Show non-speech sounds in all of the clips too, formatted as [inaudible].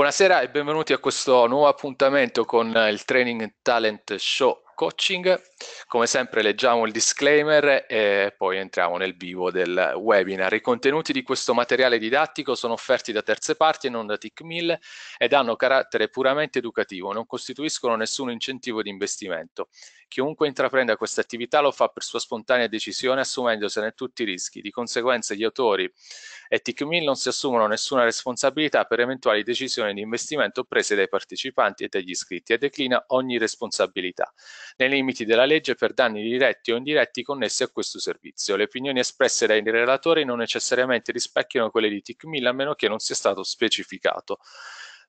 Buonasera e benvenuti a questo nuovo appuntamento con il Training Talent Show Coaching. Come sempre leggiamo il disclaimer e poi entriamo nel vivo del webinar. I contenuti di questo materiale didattico sono offerti da terze parti e non da TICMIL ed hanno carattere puramente educativo, non costituiscono nessun incentivo di investimento. Chiunque intraprenda questa attività lo fa per sua spontanea decisione assumendosene tutti i rischi. Di conseguenza gli autori e TechMill non si assumono nessuna responsabilità per eventuali decisioni di investimento prese dai partecipanti e dagli iscritti e declina ogni responsabilità nei limiti della legge per danni diretti o indiretti connessi a questo servizio. Le opinioni espresse dai relatori non necessariamente rispecchiano quelle di TechMill a meno che non sia stato specificato.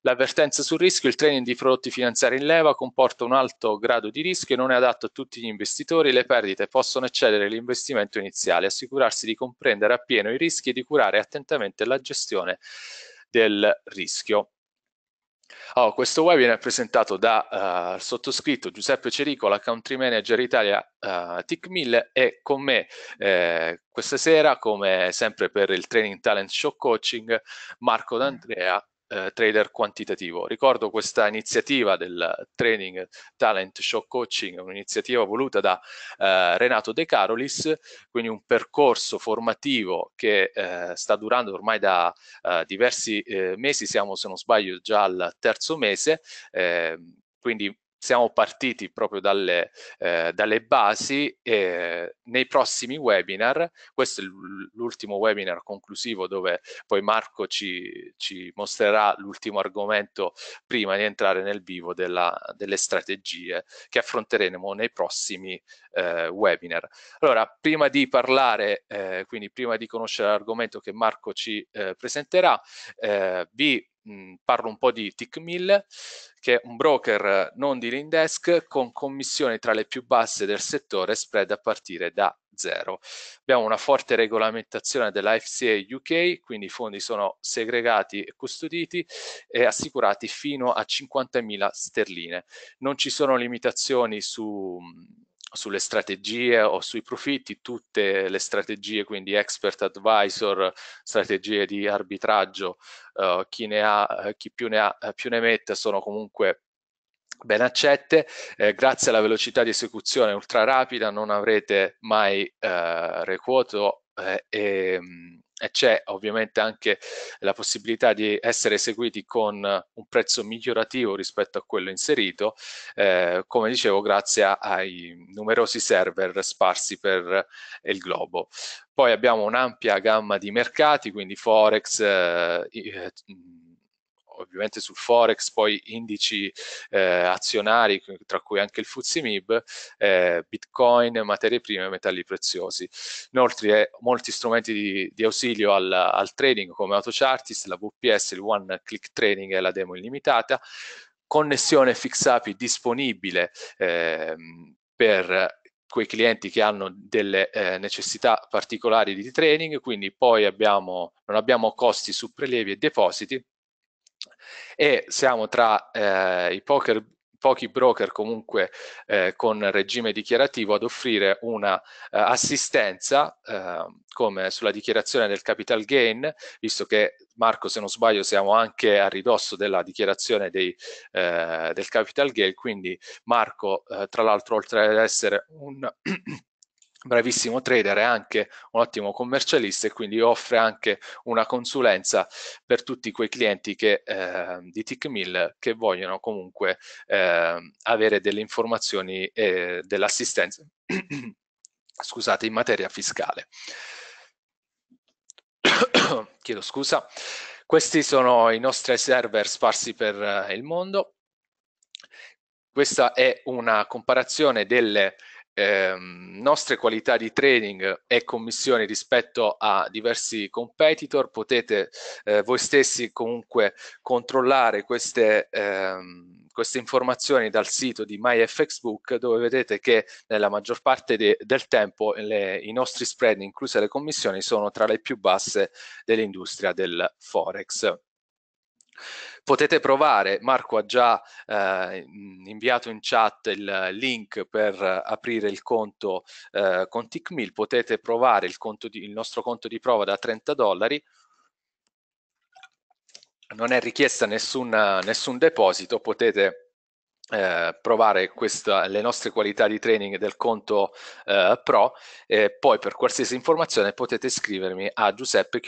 L'avvertenza sul rischio, il training di prodotti finanziari in leva comporta un alto grado di rischio e non è adatto a tutti gli investitori. Le perdite possono eccedere l'investimento iniziale. Assicurarsi di comprendere appieno i rischi e di curare attentamente la gestione del rischio. Allora, oh, questo webinar è presentato da uh, sottoscritto Giuseppe Cericola, Country Manager Italia uh, eh, TIC 1000 e con me eh, questa sera, come sempre per il Training Talent Show Coaching, Marco mm. D'Andrea, eh, trader quantitativo. Ricordo questa iniziativa del Training Talent Show Coaching, un'iniziativa voluta da eh, Renato De Carolis, quindi un percorso formativo che eh, sta durando ormai da eh, diversi eh, mesi, siamo se non sbaglio già al terzo mese, ehm, quindi siamo partiti proprio dalle, eh, dalle, basi e nei prossimi webinar, questo è l'ultimo webinar conclusivo dove poi Marco ci, ci mostrerà l'ultimo argomento prima di entrare nel vivo della, delle strategie che affronteremo nei prossimi eh, webinar. Allora, prima di parlare, eh, quindi prima di conoscere l'argomento che Marco ci eh, presenterà, eh, vi mh, mhmm, parlo un po' di Tickmill, che è un broker eh, non di Lindesk con commissioni tra le più basse del settore spread a partire da zero. Abbiamo una forte regolamentazione della FCA UK, quindi i fondi sono segregati e custoditi e assicurati fino a 50.000 sterline. Non ci sono limitazioni su mhmm, sulle strategie o sui profitti, tutte le strategie, quindi expert advisor, strategie di arbitraggio, uh, chi, ne ha, eh, chi più ne ha eh, più ne mette sono comunque ben accette. Eh, grazie alla velocità di esecuzione ultra rapida non avrete mai eh, requoto eh, e, ehm, e c'è ovviamente anche la possibilità di essere eseguiti con un prezzo migliorativo rispetto a quello inserito, eh, come dicevo grazie ai numerosi server sparsi per il globo. Poi abbiamo un'ampia gamma di mercati, quindi Forex, eh, eh ovviamente sul Forex, poi indici eh, azionari, tra cui anche il FTSE MIB, eh, Bitcoin, materie prime e metalli preziosi. Inoltre eh, molti strumenti di, di ausilio al, al, trading come AutoChartist, la VPS, il One Click Trading e la demo illimitata, connessione FixAPI disponibile eh, per quei clienti che hanno delle eh, necessità particolari di training, quindi poi abbiamo, non abbiamo costi su prelievi e depositi e siamo tra eh, i poker, pochi broker comunque eh, con regime dichiarativo ad offrire una eh, assistenza ehm, come sulla dichiarazione del capital gain, visto che Marco se non sbaglio siamo anche a ridosso della dichiarazione dei, eh, del capital gain, quindi Marco eh, tra l'altro oltre ad essere un [clears throat] bravissimo trader, è anche un ottimo commercialista e quindi offre anche una consulenza per tutti quei clienti che, eh, di TickMill che vogliono comunque eh, avere delle informazioni e dell'assistenza [clears throat] scusate, in materia fiscale. [coughs] Chiedo scusa. Questi sono i nostri server sparsi per eh, il mondo. Questa è una comparazione delle Ehm, nostre qualità di trading e commissioni rispetto a diversi competitor, potete eh, voi stessi comunque controllare queste, ehm, queste informazioni dal sito di MyFXBook dove vedete che nella maggior parte de del tempo le, i nostri spread, incluse le commissioni, sono tra le più basse dell'industria del Forex potete provare, Marco ha già eh, inviato in chat il link per aprire il conto eh, con TickMill, potete provare il, di, il, nostro conto di prova da 30 dollari, non è richiesta nessun, nessun deposito, potete eh, provare questa, le nostre qualità di training del conto eh, pro e poi per qualsiasi informazione potete scrivermi a giuseppe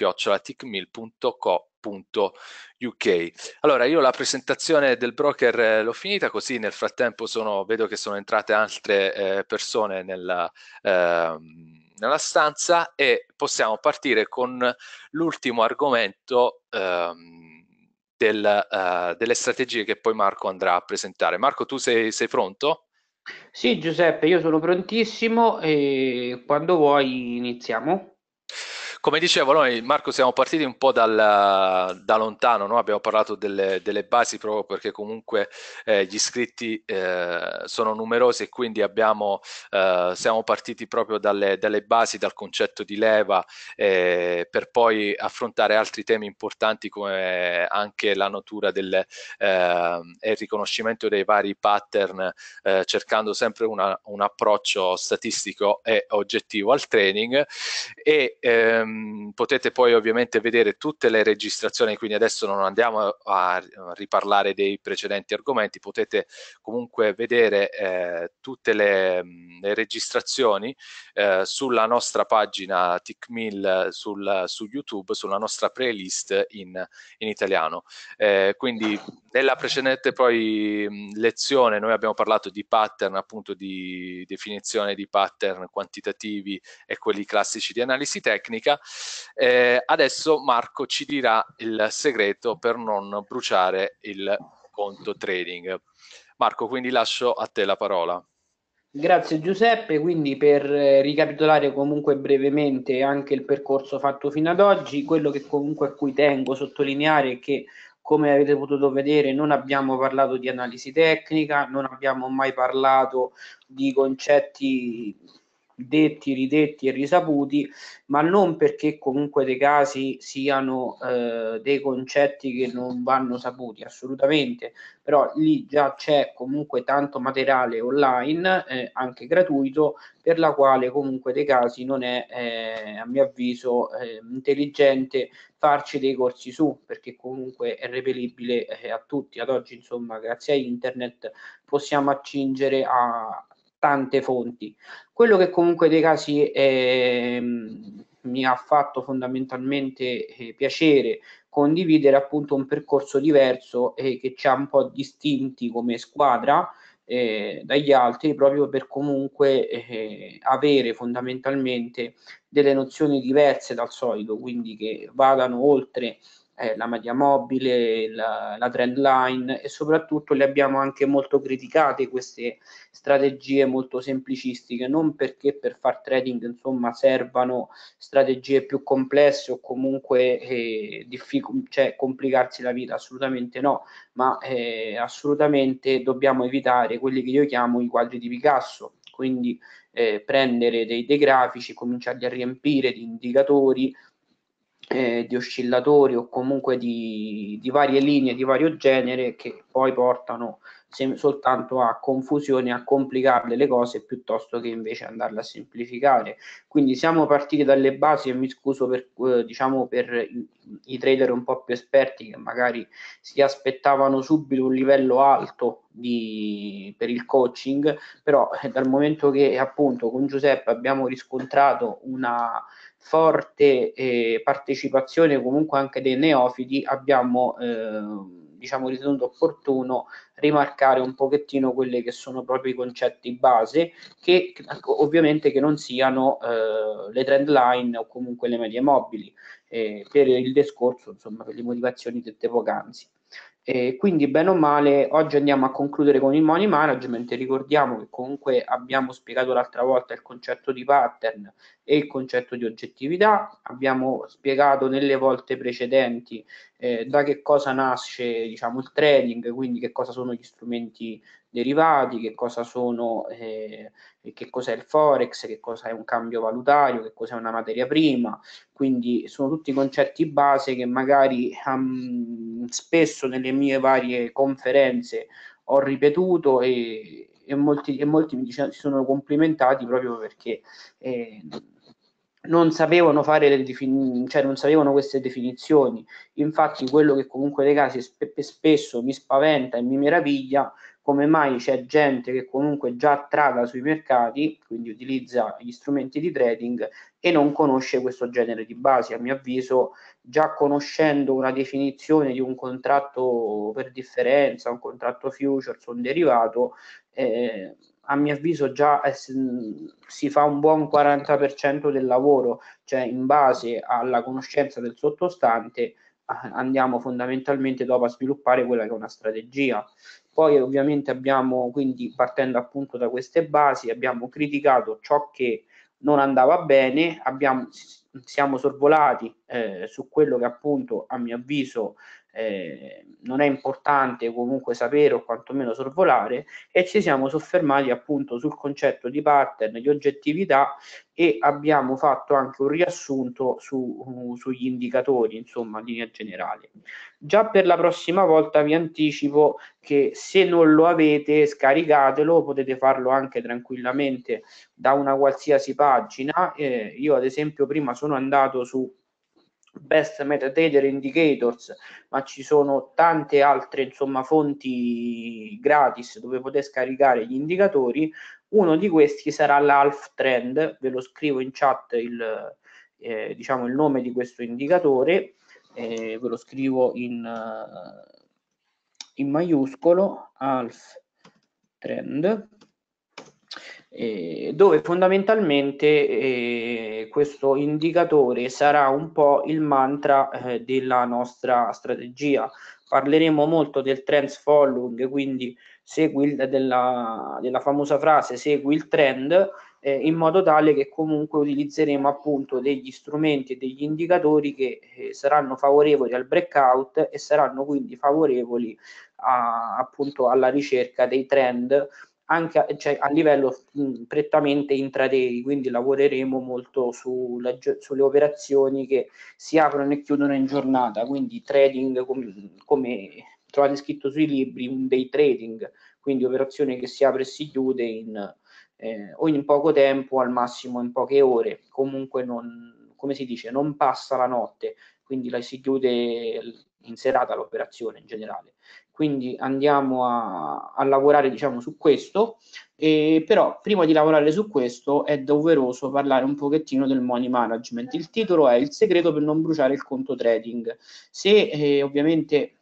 Punto UK. Allora, io la presentazione del broker eh, l'ho finita, così nel frattempo sono, vedo che sono entrate altre eh, persone nella, eh, nella, stanza e possiamo partire con l'ultimo argomento. Ehm, del, uh, delle strategie che poi Marco andrà a presentare. Marco, tu sei, sei pronto? Sì, Giuseppe, io sono prontissimo e quando vuoi iniziamo. Come dicevo, noi Marco siamo partiti un po' dal, da lontano, no? abbiamo parlato delle, delle, basi proprio perché comunque eh, gli iscritti eh, sono numerosi e quindi abbiamo, eh, siamo partiti proprio dalle, dalle, basi, dal concetto di leva eh, per poi affrontare altri temi importanti come anche la natura del, eh, e il riconoscimento dei vari pattern eh, cercando sempre una, un approccio statistico e oggettivo al training e ehm, ehm, potete poi ovviamente vedere tutte le registrazioni, quindi adesso non andiamo a, a riparlare dei precedenti argomenti, potete comunque vedere eh, tutte le, le registrazioni eh, sulla nostra pagina TICMIL sul, su YouTube, sulla nostra playlist in, in italiano. Eh, quindi nella precedente poi mm, lezione noi abbiamo parlato di pattern, appunto di definizione di pattern quantitativi e quelli classici di analisi tecnica. Eh, adesso Marco ci dirà il segreto per non bruciare il conto trading. Marco, quindi lascio a te la parola. Grazie Giuseppe, quindi per eh, ricapitolare comunque brevemente anche il percorso fatto fino ad oggi, quello che comunque a cui tengo sottolineare è che come avete potuto vedere non abbiamo parlato di analisi tecnica, non abbiamo mai parlato di concetti detti, ridetti e risaputi, ma non perché comunque dei casi siano eh, dei concetti che non vanno saputi, assolutamente, però lì già c'è comunque tanto materiale online, eh, anche gratuito, per la quale comunque dei casi non è, eh, a mio avviso, eh, intelligente farci dei corsi su, perché comunque è reperibile eh, a tutti, ad oggi insomma grazie a internet possiamo accingere a tante fonti. Quello che comunque dei casi eh, mi ha fatto fondamentalmente eh, piacere condividere appunto un percorso diverso e eh, che ci ha un po' distinti come squadra eh, dagli altri proprio per comunque eh, avere fondamentalmente delle nozioni diverse dal solito, quindi che vadano oltre eh, la media mobile, la, la trend line e soprattutto le abbiamo anche molto criticate queste strategie molto semplicistiche, non perché per far trading insomma servano strategie più complesse o comunque eh, diffic- cioè, complicarsi la vita, assolutamente no, ma eh, assolutamente dobbiamo evitare quelli che io chiamo i quadri di Picasso, quindi eh, prendere dei, dei grafici, cominciarli a riempire di indicatori eh, di oscillatori o comunque di, di, varie linee di vario genere che poi portano sem- soltanto a confusione, a complicarle le cose piuttosto che invece andarle a semplificare. Quindi siamo partiti dalle basi e mi scuso per, eh, diciamo per i, i trader un po' più esperti che magari si aspettavano subito un livello alto di, per il coaching, però eh, dal momento che appunto con Giuseppe abbiamo riscontrato una forte eh, partecipazione comunque anche dei neofiti, abbiamo eh, diciamo ritenuto opportuno rimarcare un pochettino quelli che sono proprio i concetti base, che ecco, ovviamente che non siano eh, le trend line o comunque le medie mobili, eh, per il discorso, insomma, per le motivazioni dette poc'anzi. E quindi, bene o male, oggi andiamo a concludere con il money management. Ricordiamo che comunque abbiamo spiegato l'altra volta il concetto di pattern e il concetto di oggettività. Abbiamo spiegato nelle volte precedenti eh, da che cosa nasce diciamo, il trading, quindi che cosa sono gli strumenti derivati, che cosa sono eh, che cos'è il forex, che cosa è un cambio valutario, che cos'è una materia prima, quindi sono tutti concetti base che magari um, spesso nelle mie varie conferenze ho ripetuto e, e molti, e molti mi diciamo, si sono complimentati proprio perché eh, non sapevano fare le definizioni, cioè non sapevano queste definizioni. Infatti, quello che comunque dei casi sp- spesso mi spaventa e mi meraviglia come mai c'è gente che comunque già traga sui mercati, quindi utilizza gli strumenti di trading e non conosce questo genere di basi. A mio avviso, già conoscendo una definizione di un contratto per differenza, un contratto futures, un derivato, eh, a mio avviso già eh, si fa un buon 40% del lavoro, cioè in base alla conoscenza del sottostante ah, andiamo fondamentalmente dopo a sviluppare quella che è una strategia. Poi ovviamente abbiamo, quindi partendo appunto da queste basi, abbiamo criticato ciò che non andava bene, abbiamo, siamo sorvolati eh, su quello che appunto a mio avviso eh, non è importante comunque sapere o quantomeno sorvolare e ci siamo soffermati appunto sul concetto di pattern, di oggettività e abbiamo fatto anche un riassunto su, uh, sugli indicatori, insomma, in linea generale. Già per la prossima volta vi anticipo che se non lo avete scaricatelo, potete farlo anche tranquillamente da una qualsiasi pagina. Eh, io ad esempio prima sono andato su best metadata indicators, ma ci sono tante altre insomma, fonti gratis dove potete scaricare gli indicatori. Uno di questi sarà l'Alf Trend, ve lo scrivo in chat il, eh, diciamo il nome di questo indicatore, eh, ve lo scrivo in, eh, in maiuscolo, Alf Trend dove fondamentalmente eh, questo indicatore sarà un po' il mantra eh, della nostra strategia. Parleremo molto del trends following, quindi segui della, della famosa frase segui il trend, eh, in modo tale che comunque utilizzeremo appunto degli strumenti e degli indicatori che eh, saranno favorevoli al breakout e saranno quindi favorevoli a, appunto alla ricerca dei trend anche cioè, a livello mh, prettamente intraday, quindi lavoreremo molto sulla, sulle operazioni che si aprono e chiudono in giornata, quindi trading com- come trovate scritto sui libri, un day trading, quindi operazione che si apre e si chiude in, eh, o in poco tempo, al massimo in poche ore, comunque non, come si dice, non passa la notte, quindi la si chiude in serata l'operazione in generale. Quindi andiamo a, a lavorare diciamo, su questo, e, però prima di lavorare su questo è doveroso parlare un pochettino del money management. Il titolo è Il segreto per non bruciare il conto trading. Se eh, ovviamente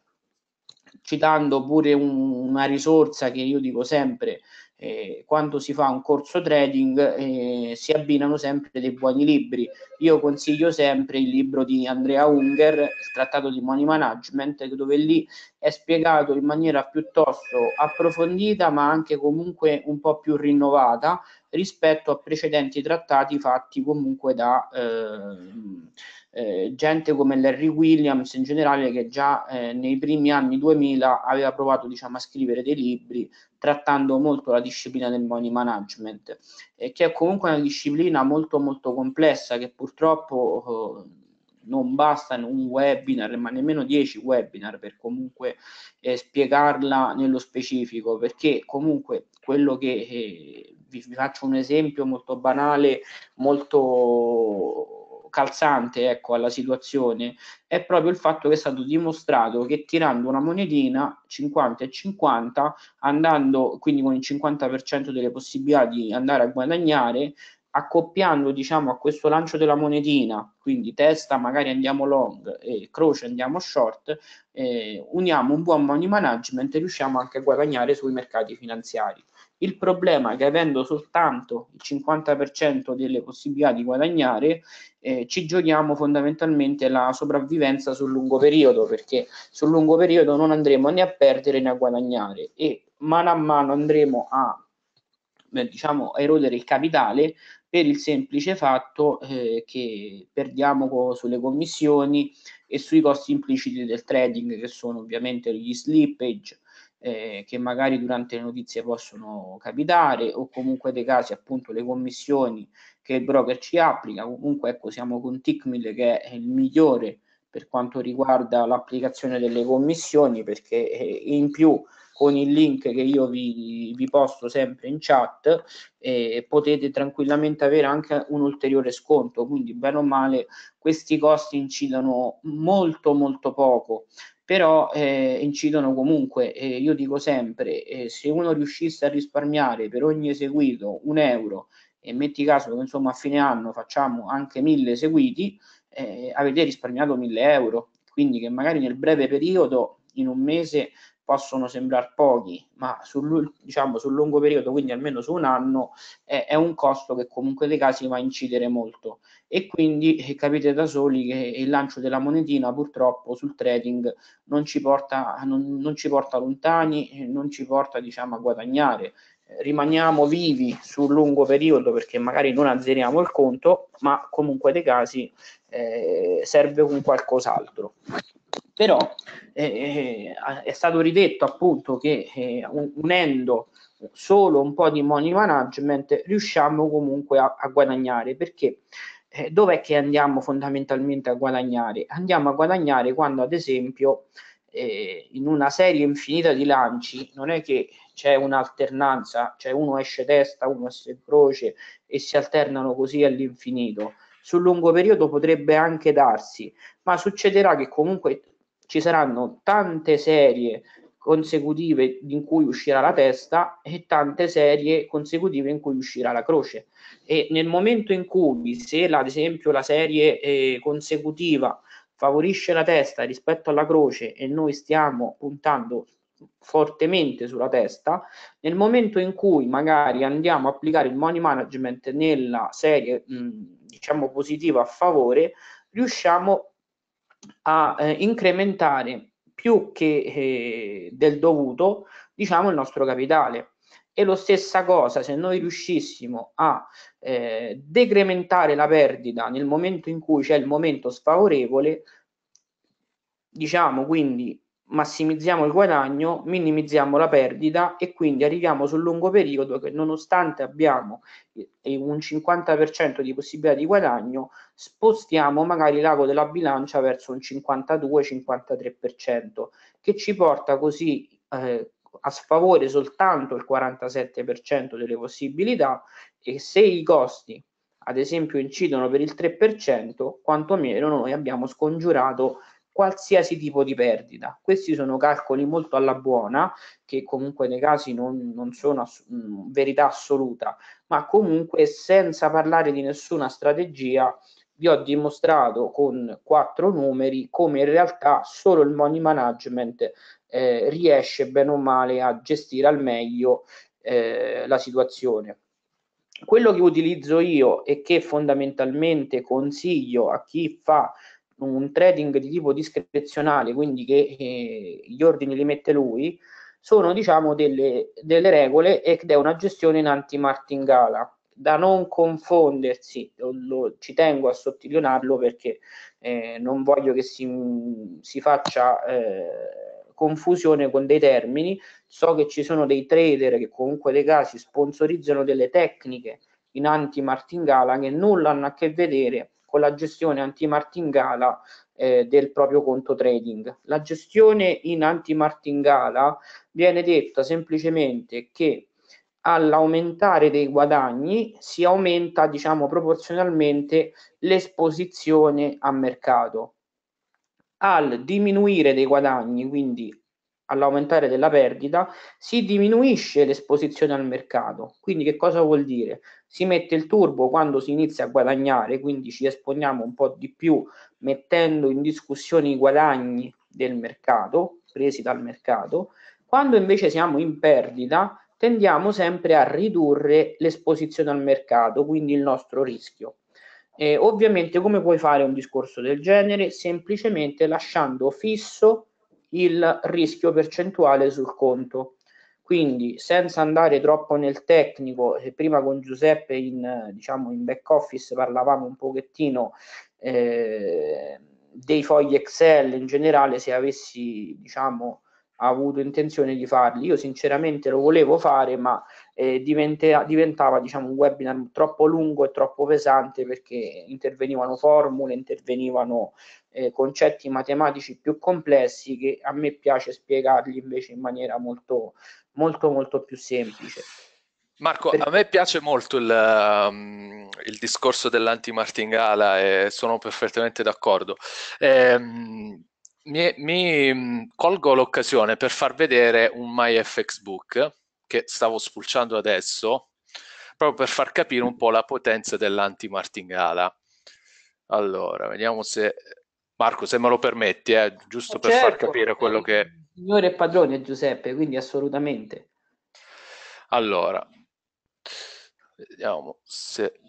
citando pure un, una risorsa che io dico sempre eh, quando si fa un corso trading eh, si abbinano sempre dei buoni libri. Io consiglio sempre il libro di Andrea Unger, il trattato di Money Management, dove lì è spiegato in maniera piuttosto approfondita, ma anche comunque un po' più rinnovata rispetto a precedenti trattati fatti comunque da... Eh, eh, gente come Larry Williams in generale che già eh, nei primi anni 2000 aveva provato diciamo, a scrivere dei libri trattando molto la disciplina del money management, eh, che è comunque una disciplina molto molto complessa che purtroppo eh, non bastano un webinar, ma nemmeno 10 webinar per comunque eh, spiegarla nello specifico, perché comunque quello che vi, vi faccio un esempio molto banale, molto calzante ecco, alla situazione è proprio il fatto che è stato dimostrato che tirando una monetina 50 e 50, andando quindi con il 50% delle possibilità di andare a guadagnare, accoppiando diciamo a questo lancio della monetina, quindi testa magari andiamo long e croce andiamo short, eh, uniamo un buon money management e riusciamo anche a guadagnare sui mercati finanziari. Il problema è che avendo soltanto il 50% delle possibilità di guadagnare, eh, ci giochiamo fondamentalmente la sopravvivenza sul lungo periodo, perché sul lungo periodo non andremo né a perdere né a guadagnare e mano a mano andremo a eh, diciamo, erodere il capitale per il semplice fatto eh, che perdiamo co- sulle commissioni e sui costi impliciti del trading che sono ovviamente gli slippage, eh, che magari durante le notizie possono capitare o comunque dei casi appunto le commissioni che il broker ci applica. Comunque ecco siamo con Tickmill che è il migliore per quanto riguarda l'applicazione delle commissioni perché eh, in più con il link che io vi, vi posto sempre in chat eh, potete tranquillamente avere anche un ulteriore sconto quindi bene o male questi costi incidono molto molto poco però eh, incidono comunque. Eh, io dico sempre, eh, se uno riuscisse a risparmiare per ogni eseguito un euro e metti caso che insomma a fine anno facciamo anche mille eseguiti, eh, avete risparmiato mille euro. Quindi che magari nel breve periodo, in un mese, possono sembrare pochi, ma sul, diciamo, sul lungo periodo, quindi almeno su un anno, è, è, un costo che comunque dei casi va a incidere molto. E quindi eh, capite da soli che il lancio della monetina purtroppo sul trading non ci porta, non, non ci porta lontani, non ci porta diciamo, a guadagnare. Eh, rimaniamo vivi sul lungo periodo perché magari non azzeriamo il conto, ma comunque dei casi eh, serve un qualcos'altro però eh, eh è stato ridetto appunto che eh, unendo solo un po' di money management riusciamo comunque a, a guadagnare perché eh, dov'è che andiamo fondamentalmente a guadagnare? Andiamo a guadagnare quando ad esempio eh, in una serie infinita di lanci non è che c'è un'alternanza, cioè uno esce testa, uno esce croce e si alternano così all'infinito sul lungo periodo potrebbe anche darsi, ma succederà che comunque ci saranno tante serie consecutive in cui uscirà la testa e tante serie consecutive in cui uscirà la croce e nel momento in cui se ad esempio la serie eh, consecutiva favorisce la testa rispetto alla croce e noi stiamo puntando fortemente sulla testa, nel momento in cui magari andiamo a applicare il money management nella serie mh, diciamo positiva a favore, riusciamo a eh, incrementare più che eh, del dovuto diciamo il nostro capitale e lo stessa cosa se noi riuscissimo a eh, decrementare la perdita nel momento in cui c'è il momento sfavorevole diciamo quindi massimizziamo il guadagno, minimizziamo la perdita e quindi arriviamo sul lungo periodo che nonostante abbiamo eh, un 50% di possibilità di guadagno, spostiamo magari l'ago della bilancia verso un 52-53%, che ci porta così eh, a sfavore soltanto il 47% delle possibilità e se i costi ad esempio incidono per il 3%, quantomeno noi abbiamo scongiurato qualsiasi tipo di perdita. Questi sono calcoli molto alla buona, che comunque nei casi non, non sono ass- mh, mm, verità assoluta, ma comunque senza parlare di nessuna strategia, vi ho dimostrato con quattro numeri come in realtà solo il money management eh, riesce bene o male a gestire al meglio eh, la situazione. Quello che utilizzo io e che fondamentalmente consiglio a chi fa un trading di tipo discrezionale, quindi che eh, gli ordini li mette lui, sono diciamo delle, delle regole ed è una gestione in anti-martingala da non confondersi, lo, ci tengo a sottolinearlo perché eh, non voglio che si, si faccia eh, confusione con dei termini, so che ci sono dei trader che comunque dei casi sponsorizzano delle tecniche in anti-martingala che nulla hanno a che vedere con con la gestione anti-martingala eh, del proprio conto trading. La gestione in anti-martingala viene detta semplicemente che all'aumentare dei guadagni si aumenta diciamo proporzionalmente l'esposizione a mercato al diminuire dei guadagni quindi all'aumentare della perdita, si diminuisce l'esposizione al mercato. Quindi che cosa vuol dire? Si mette il turbo quando si inizia a guadagnare, quindi ci esponiamo un po' di più mettendo in discussione i guadagni del mercato, presi dal mercato. Quando invece siamo in perdita, tendiamo sempre a ridurre l'esposizione al mercato, quindi il nostro rischio. Eh, ovviamente come puoi fare un discorso del genere? Semplicemente lasciando fisso il rischio percentuale sul conto. Quindi senza andare troppo nel tecnico, eh, prima con Giuseppe in, diciamo, in back office parlavamo un pochettino eh, dei fogli Excel in generale, se avessi diciamo, ha avuto intenzione di farli. Io sinceramente lo volevo fare, ma eh, diventa, diventava diciamo, un webinar troppo lungo e troppo pesante perché intervenivano formule, intervenivano eh, concetti matematici più complessi che a me piace spiegarli invece in maniera molto, molto, molto più semplice. Marco, a me piace molto il, um, il discorso dell'antimartingala e sono perfettamente d'accordo. Ehm, mi, mi, mm, colgo l'occasione per far vedere un MyFXBook che stavo spulciando adesso, proprio per far capire un po' la potenza dell'anti-martingala. Allora, vediamo se... Marco, se me lo permetti, eh, giusto certo, per far certo. capire quello che... Signore e padrone Giuseppe, quindi assolutamente. Allora, vediamo se...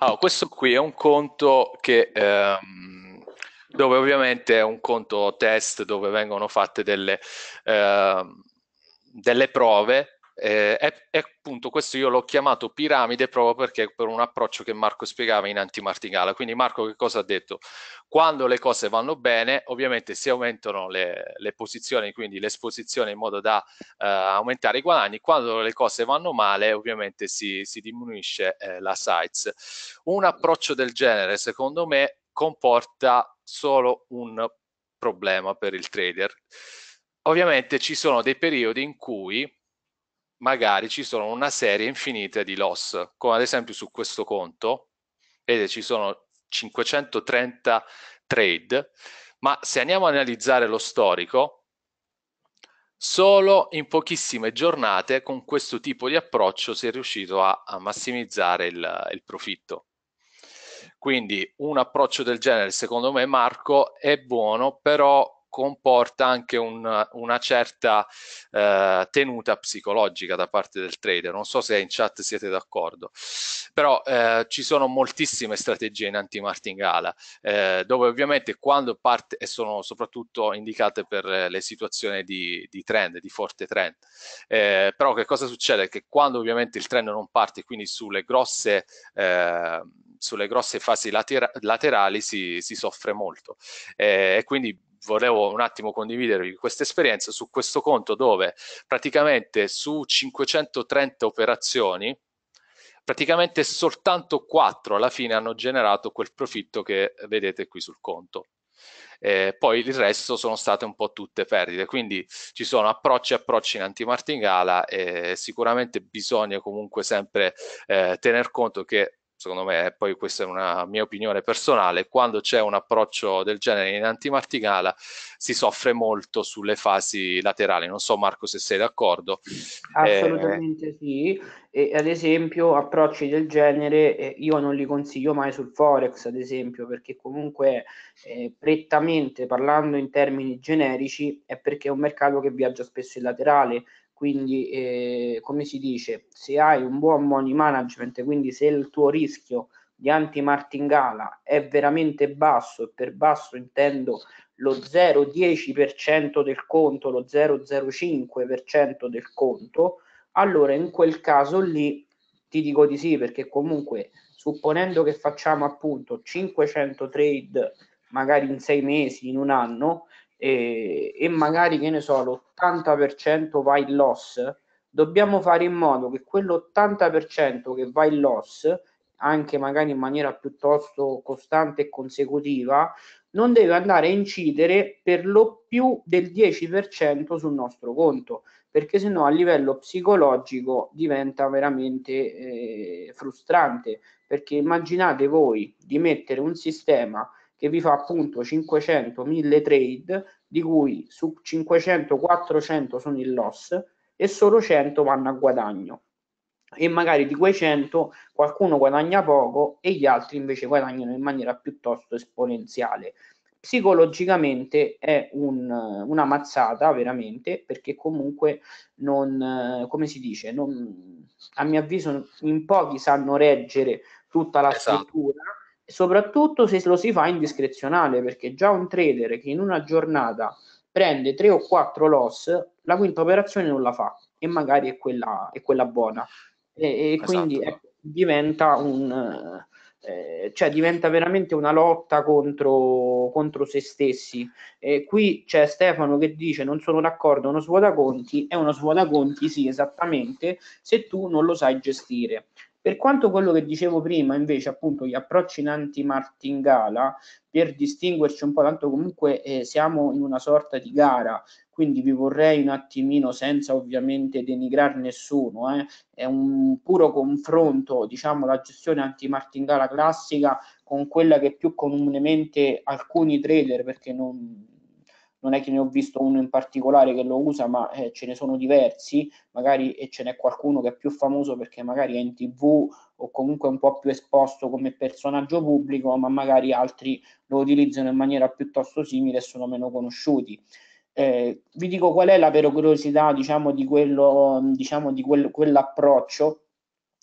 Ah, questo qui è un conto che... Ehm dove ovviamente è un conto test dove vengono fatte delle, eh, delle prove. Eh, e, e, appunto questo io l'ho chiamato piramide proprio perché per un approccio che Marco spiegava in antimartingala. Quindi Marco che cosa ha detto? Quando le cose vanno bene, ovviamente si aumentano le, le posizioni, quindi l'esposizione in modo da eh, aumentare i guadagni. Quando le cose vanno male, ovviamente si, si diminuisce eh, la size. Un approccio del genere, secondo me, comporta solo un problema per il trader. Ovviamente ci sono dei periodi in cui magari ci sono una serie infinita di loss, come ad esempio su questo conto, vedete ci sono 530 trade, ma se andiamo a analizzare lo storico, solo in pochissime giornate con questo tipo di approccio si è riuscito a, a massimizzare il, il profitto. Quindi un approccio del genere, secondo me Marco, è buono, però comporta anche un, una certa eh, tenuta psicologica da parte del trader. Non so se in chat siete d'accordo, però eh, ci sono moltissime strategie in anti-martingala, eh, dove ovviamente quando parte, e sono soprattutto indicate per eh, le situazioni di, di trend, di forte trend, eh, però che cosa succede? Che quando ovviamente il trend non parte, quindi sulle grosse... Eh, sulle grosse fasi latera laterali si, si, soffre molto eh, e quindi volevo un attimo condividervi questa esperienza su questo conto dove praticamente su 530 operazioni praticamente soltanto 4 alla fine hanno generato quel profitto che vedete qui sul conto. Eh, poi il resto sono state un po' tutte perdite, quindi ci sono approcci e approcci in antimartingala e sicuramente bisogna comunque sempre eh, tener conto che secondo me, poi questa è una mia opinione personale, quando c'è un approccio del genere in antimartingala si soffre molto sulle fasi laterali. Non so Marco se sei d'accordo. Assolutamente eh... sì, e, ad esempio approcci del genere eh, io non li consiglio mai sul Forex, ad esempio, perché comunque eh, prettamente parlando in termini generici è perché è un mercato che viaggia spesso in laterale, quindi, eh, come si dice, se hai un buon money management, quindi se il tuo rischio di anti-martingala è veramente basso, e per basso intendo lo 0,10% del conto, lo 0,05% del conto, allora in quel caso lì ti dico di sì, perché comunque supponendo che facciamo appunto 500 trade magari in sei mesi, in un anno, e, e magari che ne so l'80% va in loss dobbiamo fare in modo che quell'80% che va in loss anche magari in maniera piuttosto costante e consecutiva non deve andare a incidere per lo più del 10% sul nostro conto perché sennò a livello psicologico diventa veramente eh, frustrante perché immaginate voi di mettere un sistema che vi fa appunto 500-1000 trade, di cui su 500-400 sono in loss e solo 100 vanno a guadagno. E magari di quei 100 qualcuno guadagna poco e gli altri invece guadagnano in maniera piuttosto esponenziale. Psicologicamente è un, una mazzata veramente perché comunque non, come si dice, non, a mio avviso in pochi sanno reggere tutta la esatto. struttura soprattutto se lo si fa in discrezionale, perché già un trader che in una giornata prende 3 o 4 loss, la quinta operazione non la fa e magari è quella, è quella buona. E, e esatto. quindi è, eh, diventa un... Eh, cioè diventa veramente una lotta contro, contro se stessi. Eh, qui c'è Stefano che dice: Non sono d'accordo, uno svuota conti, è uno svuota conti, sì, esattamente, se tu non lo sai gestire. Per quanto quello che dicevo prima, invece, appunto, gli approcci in anti-martingala, per distinguerci un po', tanto comunque eh, siamo in una sorta di gara, quindi vi vorrei un attimino, senza ovviamente denigrare nessuno, eh, è un puro confronto, diciamo, la gestione anti-martingala classica con quella che più comunemente alcuni trader, perché non non è che ne ho visto uno in particolare che lo usa, ma eh, ce ne sono diversi, magari e eh, ce n'è qualcuno che è più famoso perché magari è in tv o comunque un po' più esposto come personaggio pubblico, ma magari altri lo utilizzano in maniera piuttosto simile e sono meno conosciuti. Eh, vi dico qual è la pericolosità diciamo, di, quello, diciamo, di quel, quell'approccio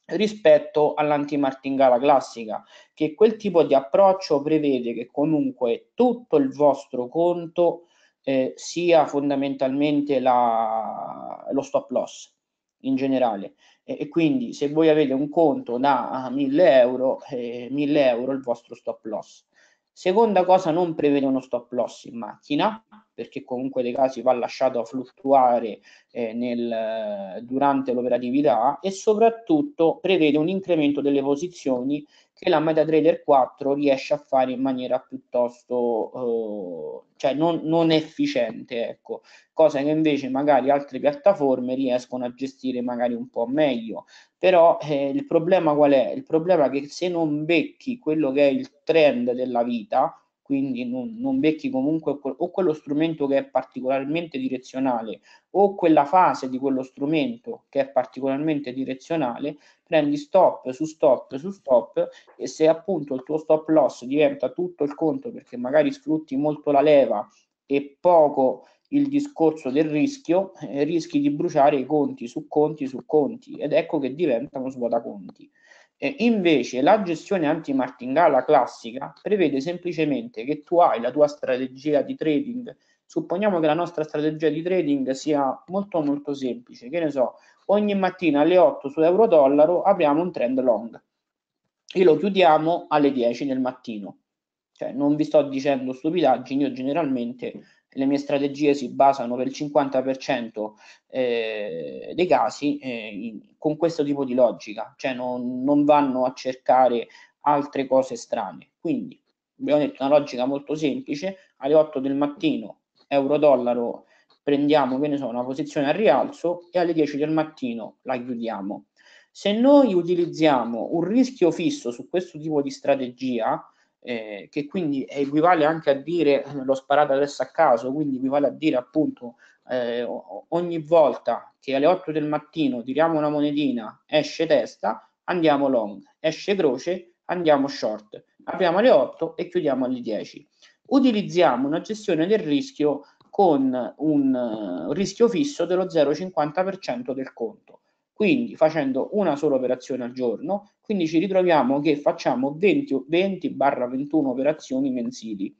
rispetto all'antimartingala classica, che quel tipo di approccio prevede che comunque tutto il vostro conto eh, sia fondamentalmente la, lo stop loss in generale. E, e, quindi se voi avete un conto da 1000 ah, euro, eh, 1000 euro il vostro stop loss. Seconda cosa, non prevede uno stop loss in macchina, perché comunque dei casi va lasciato fluttuare eh, nel, eh, durante l'operatività e soprattutto prevede un incremento delle posizioni che la MetaTrader 4 riesce a fare in maniera piuttosto eh, cioè non, non, efficiente, ecco, cosa che invece magari altre piattaforme riescono a gestire magari un po' meglio. Però eh, il problema qual è? Il problema è che se non becchi quello che è il trend della vita, quindi non, non becchi comunque o quello strumento che è particolarmente direzionale o quella fase di quello strumento che è particolarmente direzionale, prendi stop su stop su stop e se appunto il tuo stop loss diventa tutto il conto perché magari sfrutti molto la leva e poco il discorso del rischio, eh, rischi di bruciare i conti su conti su conti ed ecco che diventano uno svuotaconti. conti e invece la gestione anti-martingala classica prevede semplicemente che tu hai la tua strategia di trading. Supponiamo che la nostra strategia di trading sia molto molto semplice, che ne so, ogni mattina alle 8 su euro dollaro apriamo un trend long e lo chiudiamo alle 10 del mattino. Cioè, non vi sto dicendo stupidaggini, io generalmente le mie strategie si basano per il 50% eh, dei casi eh, in, con questo tipo di logica, cioè non, non, vanno a cercare altre cose strane. Quindi abbiamo detto una logica molto semplice, alle 8 del mattino euro-dollaro prendiamo che ne so, una posizione al rialzo e alle 10 del mattino la chiudiamo. Se noi utilizziamo un rischio fisso su questo tipo di strategia, eh, che quindi equivale anche a dire eh, l'ho sparata adesso a caso, quindi equivale a dire appunto eh, ogni volta che alle 8 del mattino tiriamo una monetina, esce testa, andiamo long, esce croce, andiamo short, apriamo alle 8 e chiudiamo alle 10. Utilizziamo una gestione del rischio con un eh, rischio fisso dello 0,50% del conto quindi facendo una sola operazione al giorno, quindi ci ritroviamo che facciamo 20-21 operazioni mensili.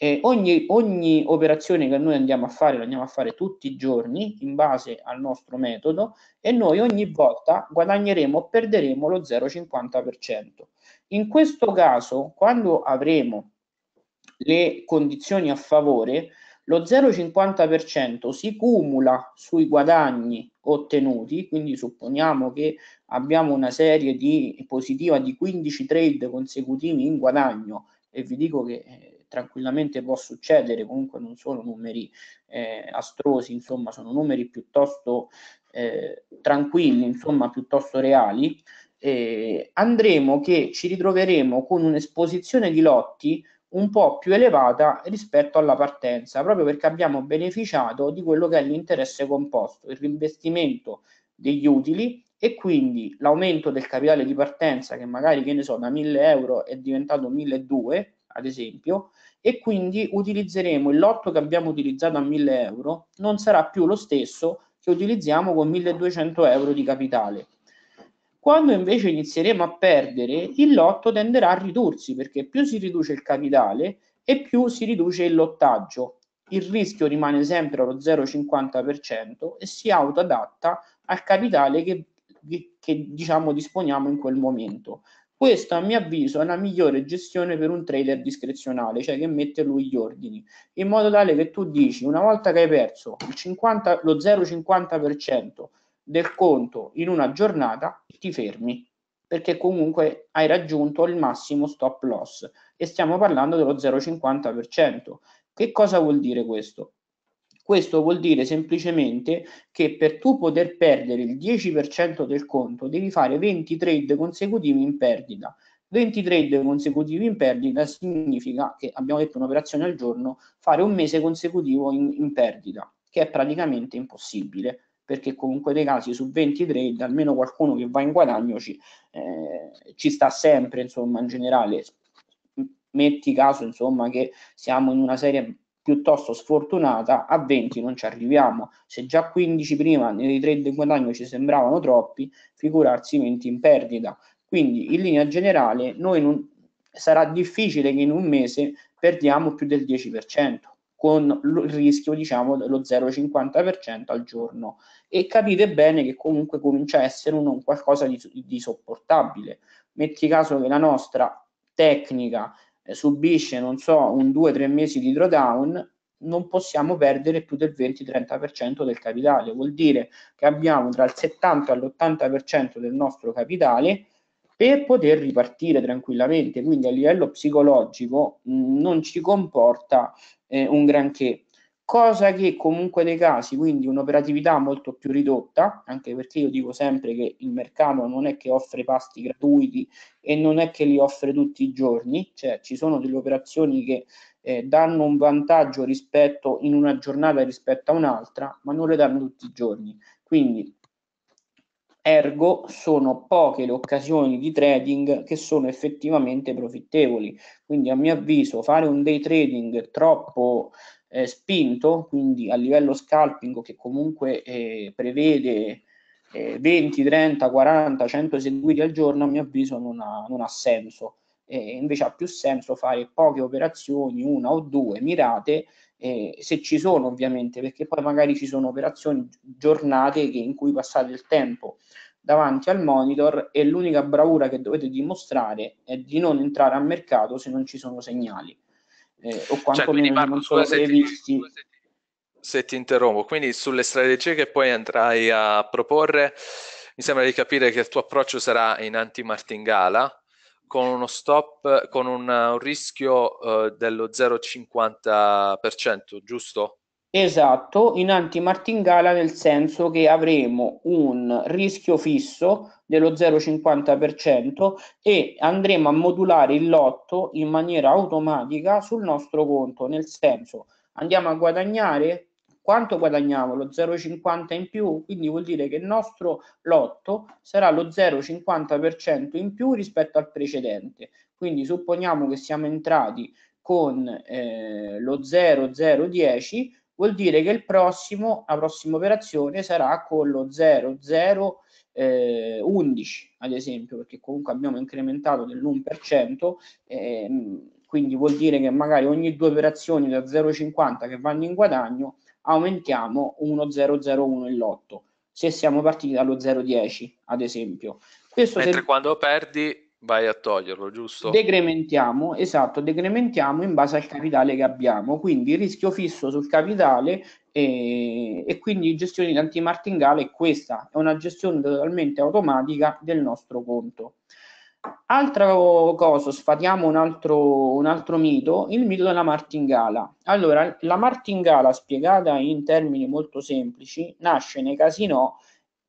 Eh, ogni, ogni, operazione che noi andiamo a fare, la andiamo a fare tutti i giorni in base al nostro metodo e noi ogni volta guadagneremo o perderemo lo 0,50%. In questo caso, quando avremo le condizioni a favore, lo 0,50% si cumula sui guadagni ottenuti, quindi supponiamo che abbiamo una serie di, positiva di 15 trade consecutivi in guadagno e vi dico che eh, tranquillamente può succedere, comunque non sono numeri eh, astrosi, insomma sono numeri piuttosto eh, tranquilli, insomma piuttosto reali, andremo che ci ritroveremo con un'esposizione di lotti un po' più elevata rispetto alla partenza, proprio perché abbiamo beneficiato di quello che è l'interesse composto, il reinvestimento degli utili e quindi l'aumento del capitale di partenza che magari che ne so da 1000 euro è diventato 1200 ad esempio e quindi utilizzeremo il lotto che abbiamo utilizzato a 1000 euro non sarà più lo stesso che utilizziamo con 1200 euro di capitale quando invece inizieremo a perdere, il lotto tenderà a ridursi perché più si riduce il capitale e più si riduce il lottaggio. Il rischio rimane sempre allo 0,50% e si autoadatta al capitale che, che, che diciamo disponiamo in quel momento. Questo, a mio avviso, è una migliore gestione per un trader discrezionale, cioè che mette lui gli ordini, in modo tale che tu dici, una volta che hai perso 50, lo 0,50%, del conto in una giornata ti fermi perché comunque hai raggiunto il massimo stop loss e stiamo parlando dello 0,50%. Che cosa vuol dire questo? Questo vuol dire semplicemente che per tu poter perdere il 10% del conto devi fare 20 trade consecutivi in perdita. 20 trade consecutivi in perdita significa che abbiamo detto un'operazione al giorno, fare un mese consecutivo in, in perdita, che è praticamente impossibile perché comunque dei casi su 20 trade almeno qualcuno che va in guadagno ci, eh, ci sta sempre insomma in generale metti caso insomma che siamo in una serie piuttosto sfortunata, a 20 non ci arriviamo. Se già 15 prima nei trade in guadagno ci sembravano troppi, figurarsi 20 in perdita. Quindi in linea generale non, sarà difficile che in un mese perdiamo più del 10% con il rischio diciamo dello 0,50% al giorno e capite bene che comunque comincia a essere un, qualcosa di, di sopportabile. Metti caso che la nostra tecnica eh, subisce, non so, un 2-3 mesi di drawdown, non possiamo perdere più del 20-30% del capitale, vuol dire che abbiamo tra il 70 e l'80% del nostro capitale per poter ripartire tranquillamente. Quindi a livello psicologico mh, mm, non ci comporta eh, un granché. Cosa che comunque dei casi, quindi un'operatività molto più ridotta, anche perché io dico sempre che il mercato non è che offre pasti gratuiti e non è che li offre tutti i giorni, cioè ci sono delle operazioni che eh, danno un vantaggio rispetto in una giornata rispetto a un'altra, ma non le danno tutti i giorni. Quindi Ergo sono poche le occasioni di trading che sono effettivamente profittevoli. Quindi a mio avviso fare un day trading troppo eh, spinto, quindi a livello scalping che comunque eh, prevede eh, 20, 30, 40, 100 eseguiti al giorno, a mio avviso non ha, non ha senso eh, invece ha più senso fare poche operazioni, una o due mirate, eh, se ci sono ovviamente, perché poi magari ci sono operazioni giornate che, in cui passate il tempo davanti al monitor e l'unica bravura che dovete dimostrare è di non entrare a mercato se non ci sono segnali eh, o cioè, quantomeno cioè, non sono Se ti, se ti interrompo, quindi sulle strategie che poi andrai a proporre, mi sembra di capire che il tuo approccio sarà in anti-martingala, con uno stop, con un, un rischio eh, dello 0,50%, giusto? Esatto, in anti-martingala nel senso che avremo un rischio fisso dello 0,50% e andremo a modulare il lotto in maniera automatica sul nostro conto, nel senso andiamo a guadagnare quanto guadagniamo? Lo 0,50 in più? Quindi vuol dire che il nostro lotto sarà lo 0,50% in più rispetto al precedente. Quindi supponiamo che siamo entrati con eh, lo 0,010, vuol dire che il prossimo, la prossima operazione sarà con lo 0,011, ad esempio perché comunque abbiamo incrementato dell'1% eh, quindi vuol dire che magari ogni due operazioni da 0,50 che vanno in guadagno aumentiamo 1,001 il lotto, se siamo partiti dallo 0,10 ad esempio. Questo Mentre se... quando perdi vai a toglierlo, giusto? Decrementiamo, esatto, decrementiamo in base al capitale che abbiamo, quindi rischio fisso sul capitale e, e quindi gestione di antimartingale è questa, è una gestione totalmente automatica del nostro conto. Altra cosa, sfatiamo un altro, un altro mito, il mito della martingala. Allora, la martingala, spiegata in termini molto semplici, nasce nei casinò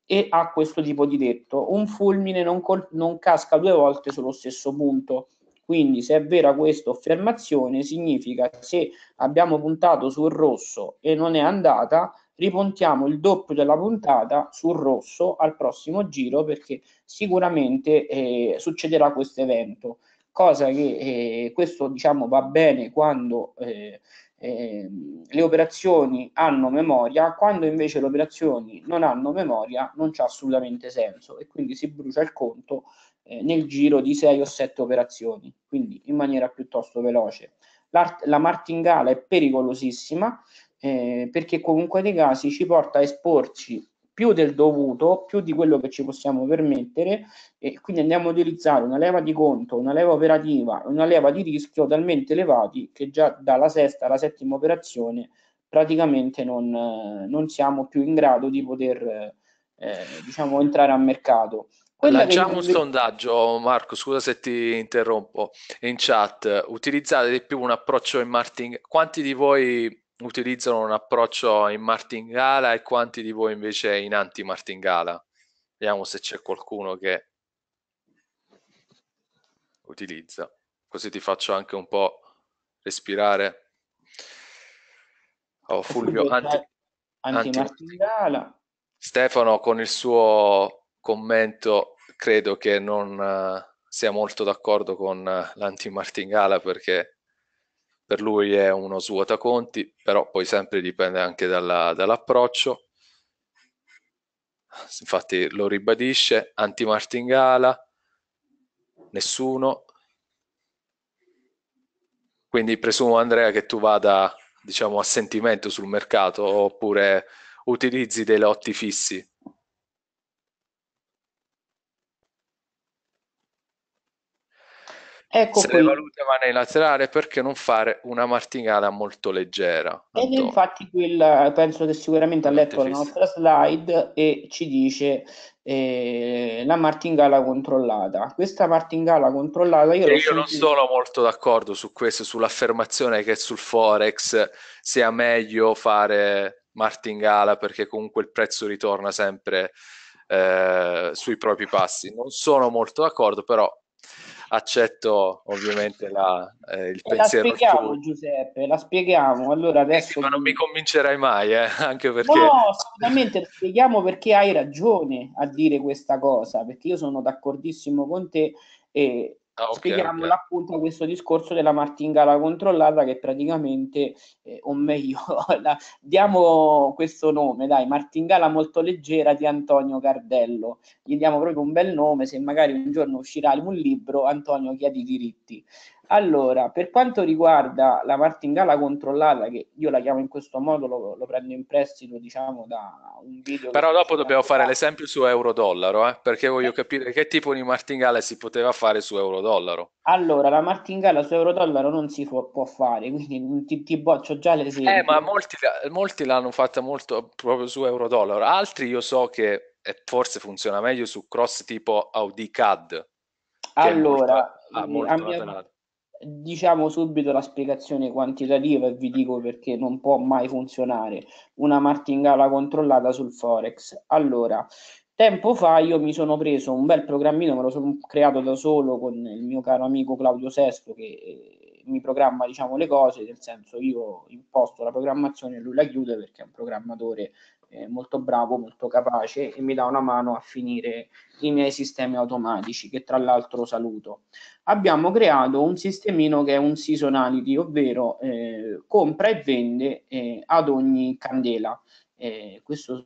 e ha questo tipo di detto. Un fulmine non, col- non casca due volte sullo stesso punto. Quindi se è vera questa affermazione, significa che se abbiamo puntato sul rosso e non è andata, ripontiamo il doppio della puntata sul rosso al prossimo giro perché sicuramente eh, succederà questo evento cosa che eh, questo diciamo va bene quando eh, ehm, le operazioni hanno memoria quando invece le operazioni non hanno memoria non c'è assolutamente senso e quindi si brucia il conto eh, nel giro di 6 o 7 operazioni quindi in maniera piuttosto veloce la martingala è pericolosissima eh, perché comunque nei casi ci porta a esporci più del dovuto, più di quello che ci possiamo permettere e quindi andiamo ad utilizzare una leva di conto, una leva operativa, una leva di rischio talmente elevati che già dalla sesta alla settima operazione praticamente non, non siamo più in grado di poter eh, diciamo entrare a mercato. Quella Lanciamo che... un sondaggio, Marco, scusa se ti interrompo, in chat. Utilizzate di più un approccio in marketing? Quanti di voi utilizzano un approccio in martingala e quanti di voi invece in anti-martingala. Vediamo se c'è qualcuno che utilizza. Così ti faccio anche un po' respirare. Oh, ecco, Fulvio, anti, anti, anti Stefano con il suo commento credo che non uh, sia molto d'accordo con uh, l'anti-martingala perché per lui è uno svuota conti, però poi sempre dipende anche dalla, dall'approccio. Infatti lo ribadisce, anti-martingala, nessuno. Quindi presumo Andrea che tu vada diciamo a sentimento sul mercato oppure utilizzi dei lotti fissi Ecco se qui. le valute vanno in laterale, perché non fare una martingala molto leggera? Ed infatti quel, penso che sicuramente ha letto la nostra slide e ci dice eh, la martingala controllata. Questa martingala controllata io, io sentito... non sono molto d'accordo su questo, sull'affermazione che sul Forex sia meglio fare martingala perché comunque il prezzo ritorna sempre eh, sui propri passi. Non sono molto d'accordo, però accetto ovviamente la, eh, il e pensiero. La spieghiamo tuo. Giuseppe, la spieghiamo. Allora adesso... Eh sì, ma non mi convincerai mai, eh, [laughs] anche perché... No, assolutamente, spieghiamo perché hai ragione a dire questa cosa, perché io sono d'accordissimo con te e Ah, okay, spieghiamo okay. appunto questo discorso della martingala controllata che praticamente, eh, o meglio, la, [laughs] diamo questo nome, dai, martingala molto leggera di Antonio Cardello. Gli diamo proprio un bel nome, se magari un giorno uscirà un libro, Antonio chiede i diritti. Allora, per quanto riguarda la martingala controllata, che io la chiamo in questo modo, lo, lo prendo in prestito, diciamo, da un video. Però dopo dobbiamo fare l'esempio su euro-dollaro, eh? perché voglio eh. capire che tipo di martingala si poteva fare su euro-dollaro. Allora, la martingala su euro-dollaro non si può, può fare, quindi ti, ti boccio già le l'esempio. Eh, ma molti, molti l'hanno fatta molto proprio su euro-dollaro, altri io so che eh, forse funziona meglio su cross tipo Audi CAD. Allora, eh, molto, a, molto a mio, diciamo subito la spiegazione quantitativa e vi dico perché non può mai funzionare una martingala controllata sul forex. Allora, tempo fa io mi sono preso un bel programmino, me lo sono creato da solo con il mio caro amico Claudio Sesto che eh, mi programma diciamo le cose, nel senso io imposto la programmazione e lui la chiude perché è un programmatore eh, molto bravo, molto capace e mi dà una mano a finire i miei sistemi automatici, che tra l'altro saluto. Abbiamo creato un sistemino che è un seasonality, ovvero eh, compra e vende eh, ad ogni candela. Eh, questo,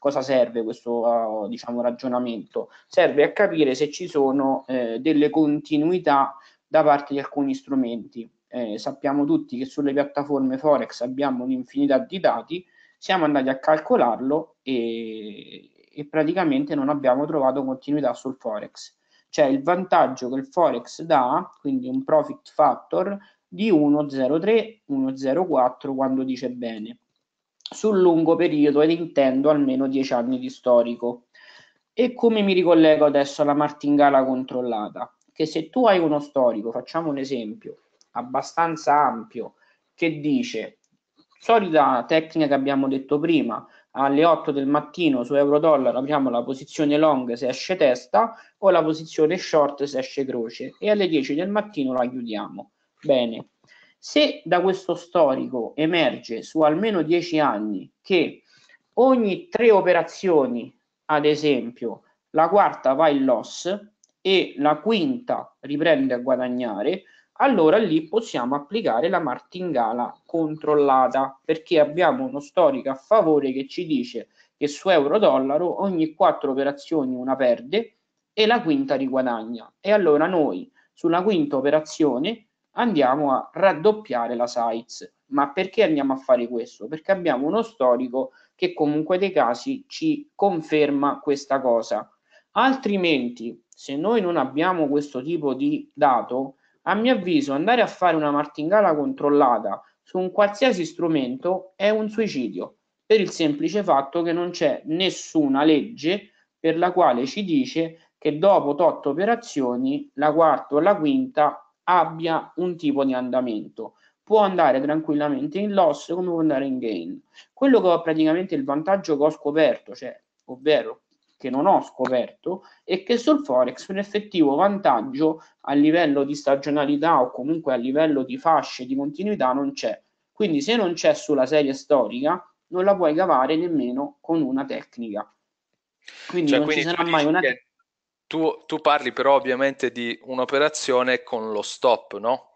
cosa serve questo uh, diciamo, ragionamento? Serve a capire se ci sono eh, delle continuità da parte di alcuni strumenti. Eh, sappiamo tutti che sulle piattaforme Forex abbiamo un'infinità di dati siamo andati a calcolarlo e, e praticamente non abbiamo trovato continuità sul Forex. Cioè il vantaggio che il Forex dà, quindi un profit factor, di 1,03, 1,04 quando dice bene. Sul lungo periodo ed intendo almeno 10 anni di storico. E come mi ricollego adesso alla martingala controllata? Che se tu hai uno storico, facciamo un esempio abbastanza ampio, che dice solita tecnica che abbiamo detto prima, alle 8 del mattino su euro-dollaro apriamo la posizione long se esce testa o la posizione short se esce croce e alle 10 del mattino la chiudiamo. Bene, se da questo storico emerge su almeno 10 anni che ogni tre operazioni, ad esempio, la quarta va in loss e la quinta riprende a guadagnare, allora lì possiamo applicare la martingala controllata perché abbiamo uno storico a favore che ci dice che su euro-dollaro ogni quattro operazioni una perde e la quinta riguadagna e allora noi sulla quinta operazione andiamo a raddoppiare la size ma perché andiamo a fare questo? Perché abbiamo uno storico che comunque dei casi ci conferma questa cosa. Altrimenti, se noi non abbiamo questo tipo di dato, a mio avviso andare a fare una martingala controllata su un qualsiasi strumento è un suicidio, per il semplice fatto che non c'è nessuna legge per la quale ci dice che dopo tot operazioni la quarta o la quinta abbia un tipo di andamento può andare tranquillamente in loss come può andare in gain. Quello che ho praticamente il vantaggio che ho scoperto, cioè, ovvero che non ho scoperto è che sul Forex un effettivo vantaggio a livello di stagionalità o comunque a livello di fasce di continuità non c'è. Quindi se non c'è sulla serie storica non la puoi cavare nemmeno con una tecnica. Quindi cioè, non quindi ci sarà mai una tecnica. Tu, tu, parli però ovviamente di un'operazione con lo stop, no?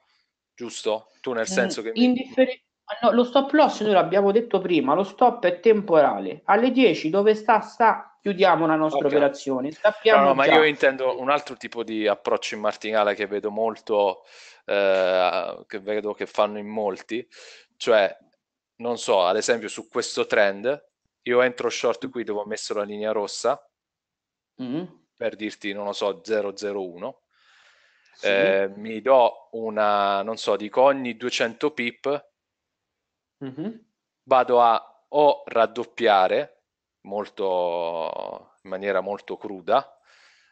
Giusto? Tu nel mm, senso che... Indiffer- no, lo stop loss noi l'abbiamo detto prima, lo stop è temporale. Alle 10 dove sta sta chiudiamo la nostra okay. operazione. Sappiamo no, no ma io intendo un altro tipo di approccio in martingale che vedo molto, eh, che vedo che fanno in molti, cioè, non so, ad esempio su questo trend, io entro short qui dove ho messo la linea rossa, mm. per dirti, non lo so, 001. Sì. Eh, mi do una, non so, dico ogni 200 pip, mm-hmm. vado a o raddoppiare molto, in maniera molto cruda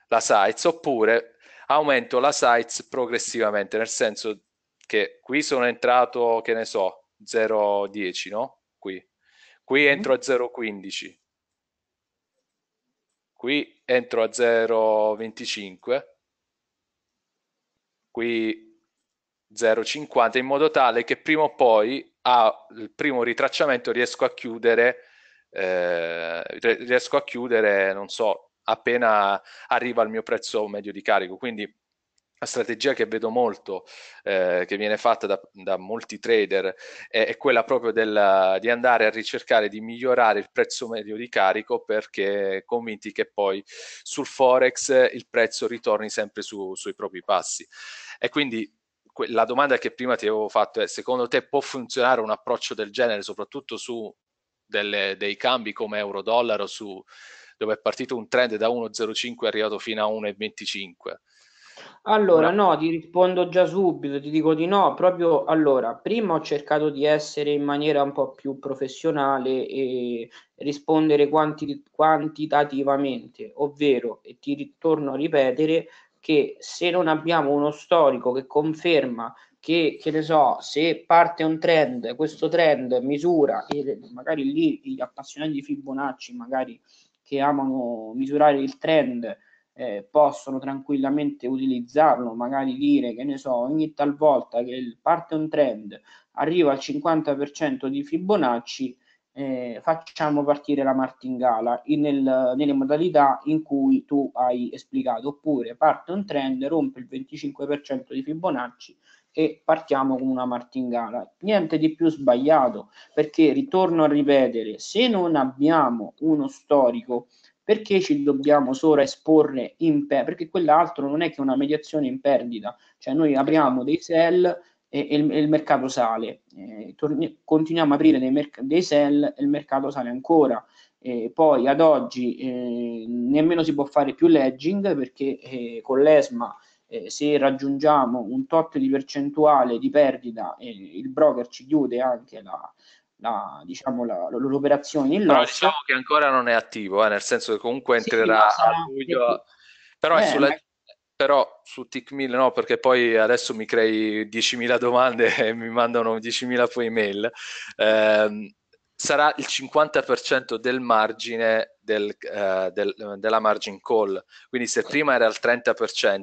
la size oppure aumento la size progressivamente nel senso che qui sono entrato che ne so 0,10 no? qui qui mhm. entro a 0,15 qui entro a 0,25 qui 0,50 in modo tale che prima o poi al primo ritracciamento riesco a chiudere eh, riesco a chiudere, non so, appena arriva il mio prezzo medio di carico. Quindi la strategia che vedo molto, eh, che viene fatta da, da molti trader, è, è quella proprio del, di andare a ricercare di migliorare il prezzo medio di carico perché convinti che poi sul Forex il prezzo ritorni sempre su, sui propri passi. E quindi la domanda che prima ti avevo fatto è secondo te può funzionare un approccio del genere soprattutto su delle, dei cambi come euro-dollaro su, dove è partito un trend da 1,05 è arrivato fino a 1,25. Allora, no, ti rispondo già subito, ti dico di no, proprio allora, prima ho cercato di essere in maniera un po' più professionale e rispondere quanti, quantitativamente, ovvero, e ti ritorno a ripetere, che se non abbiamo uno storico che conferma che, che ne so, se parte un trend, questo trend misura, e magari lì gli appassionati di Fibonacci, magari che amano misurare il trend, eh, possono tranquillamente utilizzarlo, magari dire che ne so, ogni talvolta che parte un trend arriva al 50% di Fibonacci, eh, facciamo partire la martingala in, nel, nelle modalità in cui tu hai esplicato, oppure parte un trend, rompe il 25% di Fibonacci e partiamo con una martingala. Niente di più sbagliato, perché ritorno a ripetere, se non abbiamo uno storico, perché ci dobbiamo solo esporre in perdita? Perché quell'altro non è che una mediazione in perdita, cioè noi apriamo dei sell e, e, il, e il, mercato sale, e eh, torni- continuiamo a aprire dei, merc- dei sell e il mercato sale ancora. E poi ad oggi eh, nemmeno si può fare più legging perché eh, con l'ESMA eh, se raggiungiamo un tot di percentuale di perdita e il broker ci chiude anche la, la, diciamo, la, l'operazione in lotta. Però diciamo che ancora non è attivo, eh, nel senso che comunque entrerà sì, a luglio, però Beh, è eh, sulla... Ma... Però su TIC1000 no, perché poi adesso mi crei 10.000 domande [laughs] e mi mandano 10.000 poi mail. Eh, sarà il 50% del margine del, eh, del, della margin call. Quindi se prima era il 30%,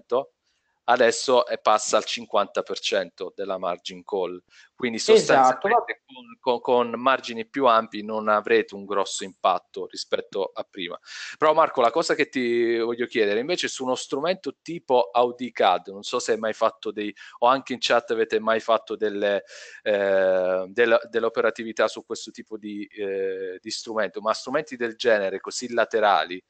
adesso è passa al 50% della margin call. Quindi esatto, sostanzialmente esatto. con, con, con, margini più ampi non avrete un grosso impatto rispetto a prima. Però Marco, la cosa che ti voglio chiedere invece su uno strumento tipo AudiCAD, non so se hai mai fatto dei, o anche in chat avete mai fatto delle, eh, della, dell'operatività su questo tipo di, eh, di strumento, ma strumenti del genere così laterali,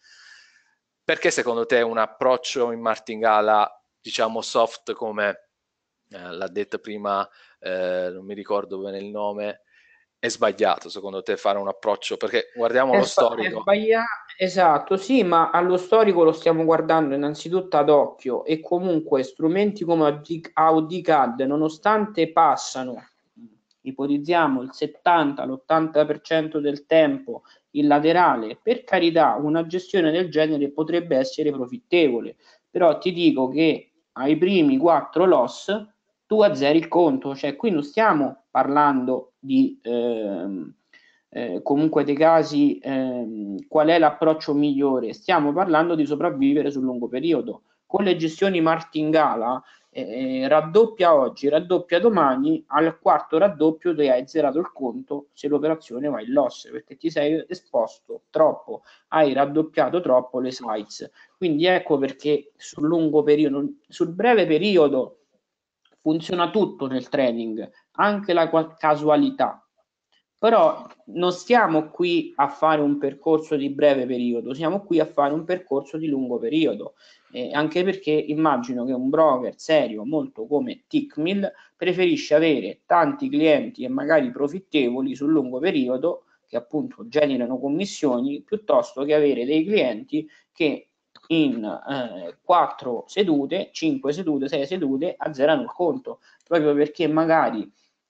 perché secondo te un approccio in martingala diciamo soft come eh, l'ha detto prima, eh, non mi ricordo bene il nome, è sbagliato secondo te fare un approccio? Perché guardiamo è lo sba- storico. esatto, sì, ma allo storico lo stiamo guardando innanzitutto ad occhio e comunque strumenti come AudiCAD, nonostante passano, ipotizziamo il 70, l'80% del tempo il laterale, per carità una gestione del genere potrebbe essere profittevole, però ti dico che ai primi quattro loss tu a 0 il conto, cioè qui non stiamo parlando di ehm, eh, comunque dei casi ehm, qual è l'approccio migliore, stiamo parlando di sopravvivere sul lungo periodo. Con le gestioni martingala eh, raddoppia oggi, raddoppia domani, al quarto raddoppio ti hai zerato il conto se l'operazione va in loss perché ti sei esposto troppo, hai raddoppiato troppo le slides. Quindi ecco perché sul lungo periodo, sul breve periodo funziona tutto nel trading, anche la casualità però non stiamo qui a fare un percorso di breve periodo, siamo qui a fare un percorso di lungo periodo, eh, anche perché immagino che un broker serio, molto come Tickmill, preferisce avere tanti clienti e magari profittevoli sul lungo periodo, che appunto generano commissioni, piuttosto che avere dei clienti che in eh, sedute, cinque sedute, sei sedute azzerano il conto, proprio perché magari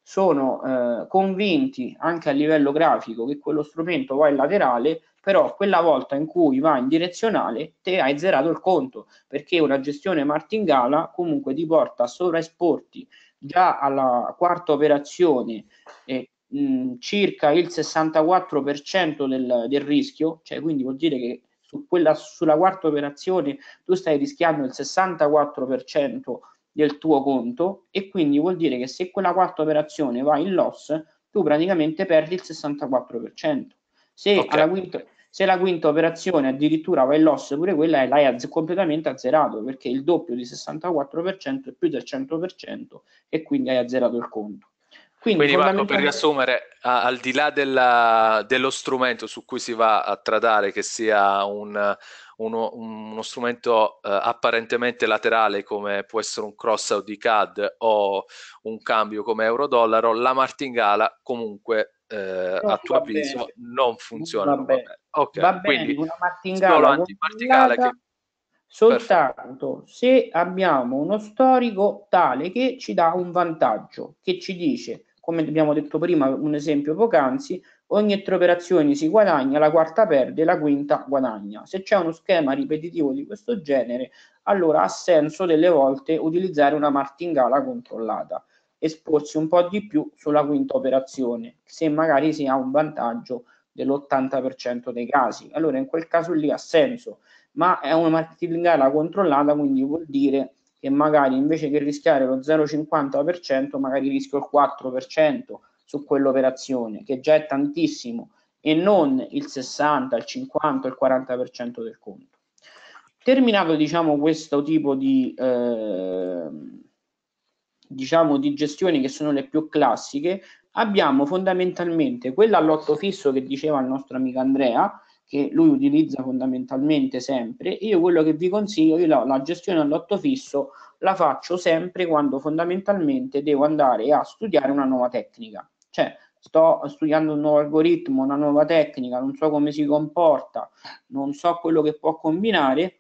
sono eh, convinti anche a livello grafico che quello strumento va in laterale, però quella volta in cui va in direzionale te hai zerato il conto, perché una gestione martingala comunque ti porta a sovraesporti già alla quarta operazione eh, mh, mm, circa il 64% del, del rischio, cioè quindi vuol dire che su quella, sulla quarta operazione tu stai rischiando il 64% del tuo conto e quindi vuol dire che se quella quarta operazione va in loss, tu praticamente perdi il 64%. Se, okay. quinta, se la quinta operazione addirittura va in loss, pure quella l'hai azz- completamente azzerato perché il doppio di 64% è più del 100% e quindi hai azzerato il conto. Quindi, Quindi Marco, per riassumere, al di là della, dello strumento su cui si va a tradare, che sia un, uno, uno, strumento eh, apparentemente laterale come può essere un cross di CAD o un cambio come euro-dollaro, la martingala comunque eh, a tuo avviso bene. non funziona. Va bene, okay, va bene quindi, una martingala, martingala che... soltanto Perfetto. se abbiamo uno storico tale che ci dà un vantaggio, che ci dice come abbiamo detto prima, un esempio poc'anzi, ogni tre operazioni si guadagna, la quarta perde, la quinta guadagna. Se c'è uno schema ripetitivo di questo genere, allora ha senso delle volte utilizzare una martingala controllata, esporsi un po' di più sulla quinta operazione, se magari si ha un vantaggio dell'80% dei casi. Allora in quel caso lì ha senso, ma è una martingala controllata, quindi vuol dire che magari invece che rischiare lo 0,50%, magari rischio il 4% su quell'operazione, che già è tantissimo, e non il 60, il 50, il 40% del conto. Terminato diciamo, questo tipo di, eh, diciamo, di gestioni che sono le più classiche, abbiamo fondamentalmente quella all'otto fisso che diceva il nostro amico Andrea, che lui utilizza fondamentalmente sempre. Io quello che vi consiglio, io la, la gestione all'otto fisso la faccio sempre quando fondamentalmente devo andare a studiare una nuova tecnica. Cioè, sto studiando un nuovo algoritmo, una nuova tecnica, non so come si comporta, non so quello che può combinare.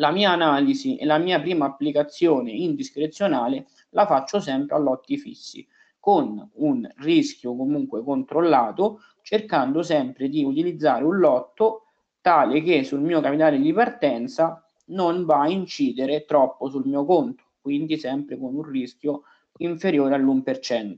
La mia analisi e la mia prima applicazione indiscrezionale la faccio sempre a lotti fissi con un rischio comunque controllato, cercando sempre di utilizzare un lotto tale che sul mio capitale di partenza non va a incidere troppo sul mio conto, quindi sempre con un rischio inferiore all'1%.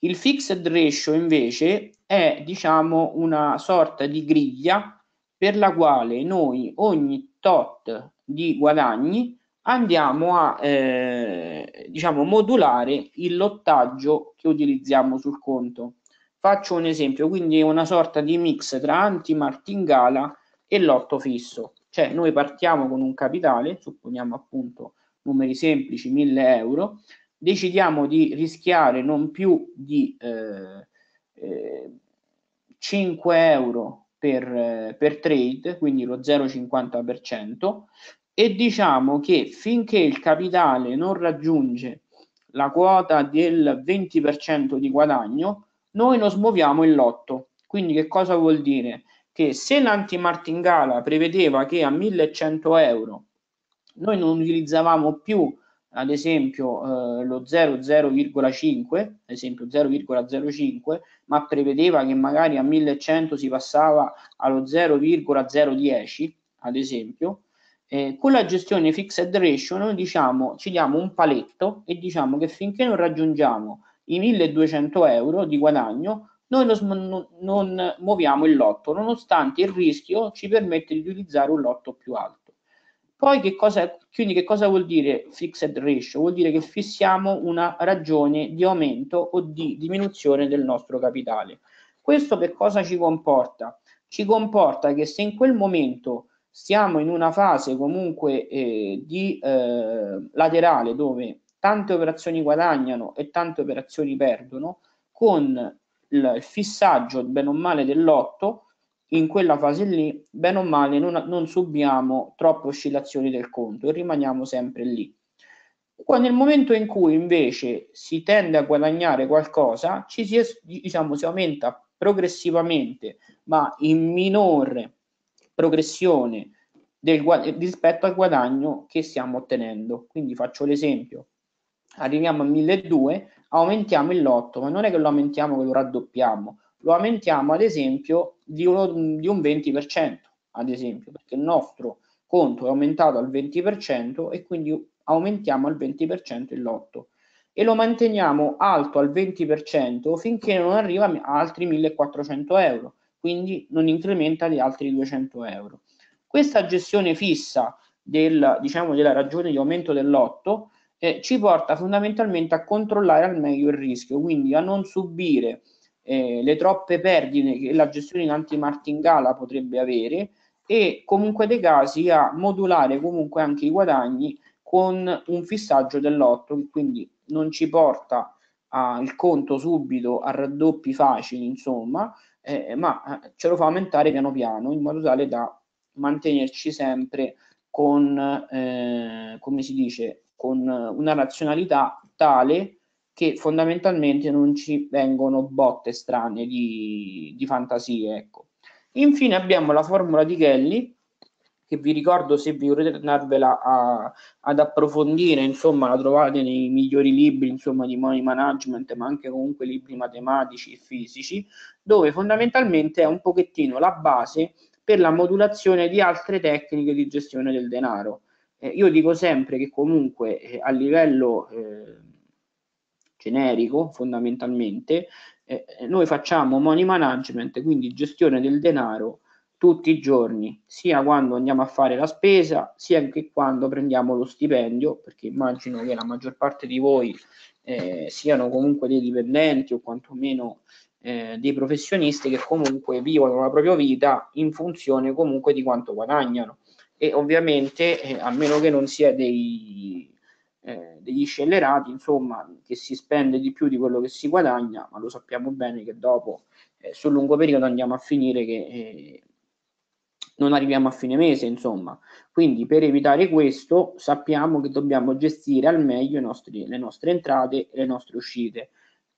Il fixed ratio invece è diciamo una sorta di griglia per la quale noi ogni tot di guadagni andiamo a eh, diciamo, modulare il lottaggio che utilizziamo sul conto. Faccio un esempio, quindi una sorta di mix tra anti-martingala e lotto fisso. Cioè noi partiamo con un capitale, supponiamo appunto numeri semplici 1000 euro, decidiamo di rischiare non più di eh, eh, 5 euro per, eh, per, trade, quindi lo 0,50%, e diciamo che finché il capitale non raggiunge la quota del 20% di guadagno, noi non smuoviamo il lotto. Quindi che cosa vuol dire? Che se l'antimartingala prevedeva che a 1100 euro noi non utilizzavamo più ad esempio eh, lo 00,5, ad esempio 0,05, ma prevedeva che magari a 1100 si passava allo 0,010, ad esempio, eh, con la gestione fixed ratio noi diciamo, ci diamo un paletto e diciamo che finché non raggiungiamo i 1200 euro di guadagno noi non, non, muoviamo il lotto, nonostante il rischio ci permette di utilizzare un lotto più alto. Poi che cosa, quindi che cosa vuol dire fixed ratio? Vuol dire che fissiamo una ragione di aumento o di diminuzione del nostro capitale. Questo che cosa ci comporta? Ci comporta che se in quel momento stiamo in una fase comunque eh, di eh, laterale dove tante operazioni guadagnano e tante operazioni perdono, con il fissaggio bene o male dell'otto in quella fase lì, bene o male, non, non subiamo troppe oscillazioni del conto e rimaniamo sempre lì. Qua nel momento in cui invece si tende a guadagnare qualcosa, ci si, diciamo, si aumenta progressivamente, ma in minore progressione del, rispetto al guadagno che stiamo ottenendo. Quindi faccio l'esempio, arriviamo a 1200, aumentiamo il lotto, ma non è che lo aumentiamo, che lo raddoppiamo, lo aumentiamo ad esempio di, uno, di un 20%, ad esempio, perché il nostro conto è aumentato al 20% e quindi aumentiamo al 20% il lotto e lo manteniamo alto al 20% finché non arriva a altri 1400 euro quindi non incrementa di altri 200 euro. Questa gestione fissa del, diciamo, della ragione di aumento dell'otto eh, ci porta fondamentalmente a controllare al meglio il rischio, quindi a non subire eh, le troppe perdite che la gestione in anti-martingala potrebbe avere e comunque dei casi a modulare comunque anche i guadagni con un fissaggio dell'otto che quindi non ci porta a, il conto subito a raddoppi facili insomma eh, ma eh, ce lo fa aumentare piano piano in modo tale da mantenerci sempre con, eh, come si dice, con una razionalità tale che fondamentalmente non ci vengono botte strane di, di fantasie. Ecco. Infine abbiamo la formula di Kelly che vi ricordo se vi volete andarvela a, ad approfondire, insomma, la trovate nei migliori libri insomma, di money management, ma anche comunque libri matematici e fisici, dove fondamentalmente è un pochettino la base per la modulazione di altre tecniche di gestione del denaro. Eh, io dico sempre che comunque eh, a livello eh, generico, fondamentalmente, eh, noi facciamo money management, quindi gestione del denaro tutti i giorni, sia quando andiamo a fare la spesa, sia anche quando prendiamo lo stipendio, perché immagino che la maggior parte di voi eh, siano comunque dei dipendenti o quantomeno eh, dei professionisti che comunque vivono la propria vita in funzione comunque di quanto guadagnano. E ovviamente, eh, a meno che non sia dei, eh, degli scellerati, insomma, che si spende di più di quello che si guadagna, ma lo sappiamo bene che dopo eh, sul lungo periodo andiamo a finire che eh, non arriviamo a fine mese, insomma. Quindi per evitare questo sappiamo che dobbiamo gestire al meglio nostri, le nostre entrate e le nostre uscite.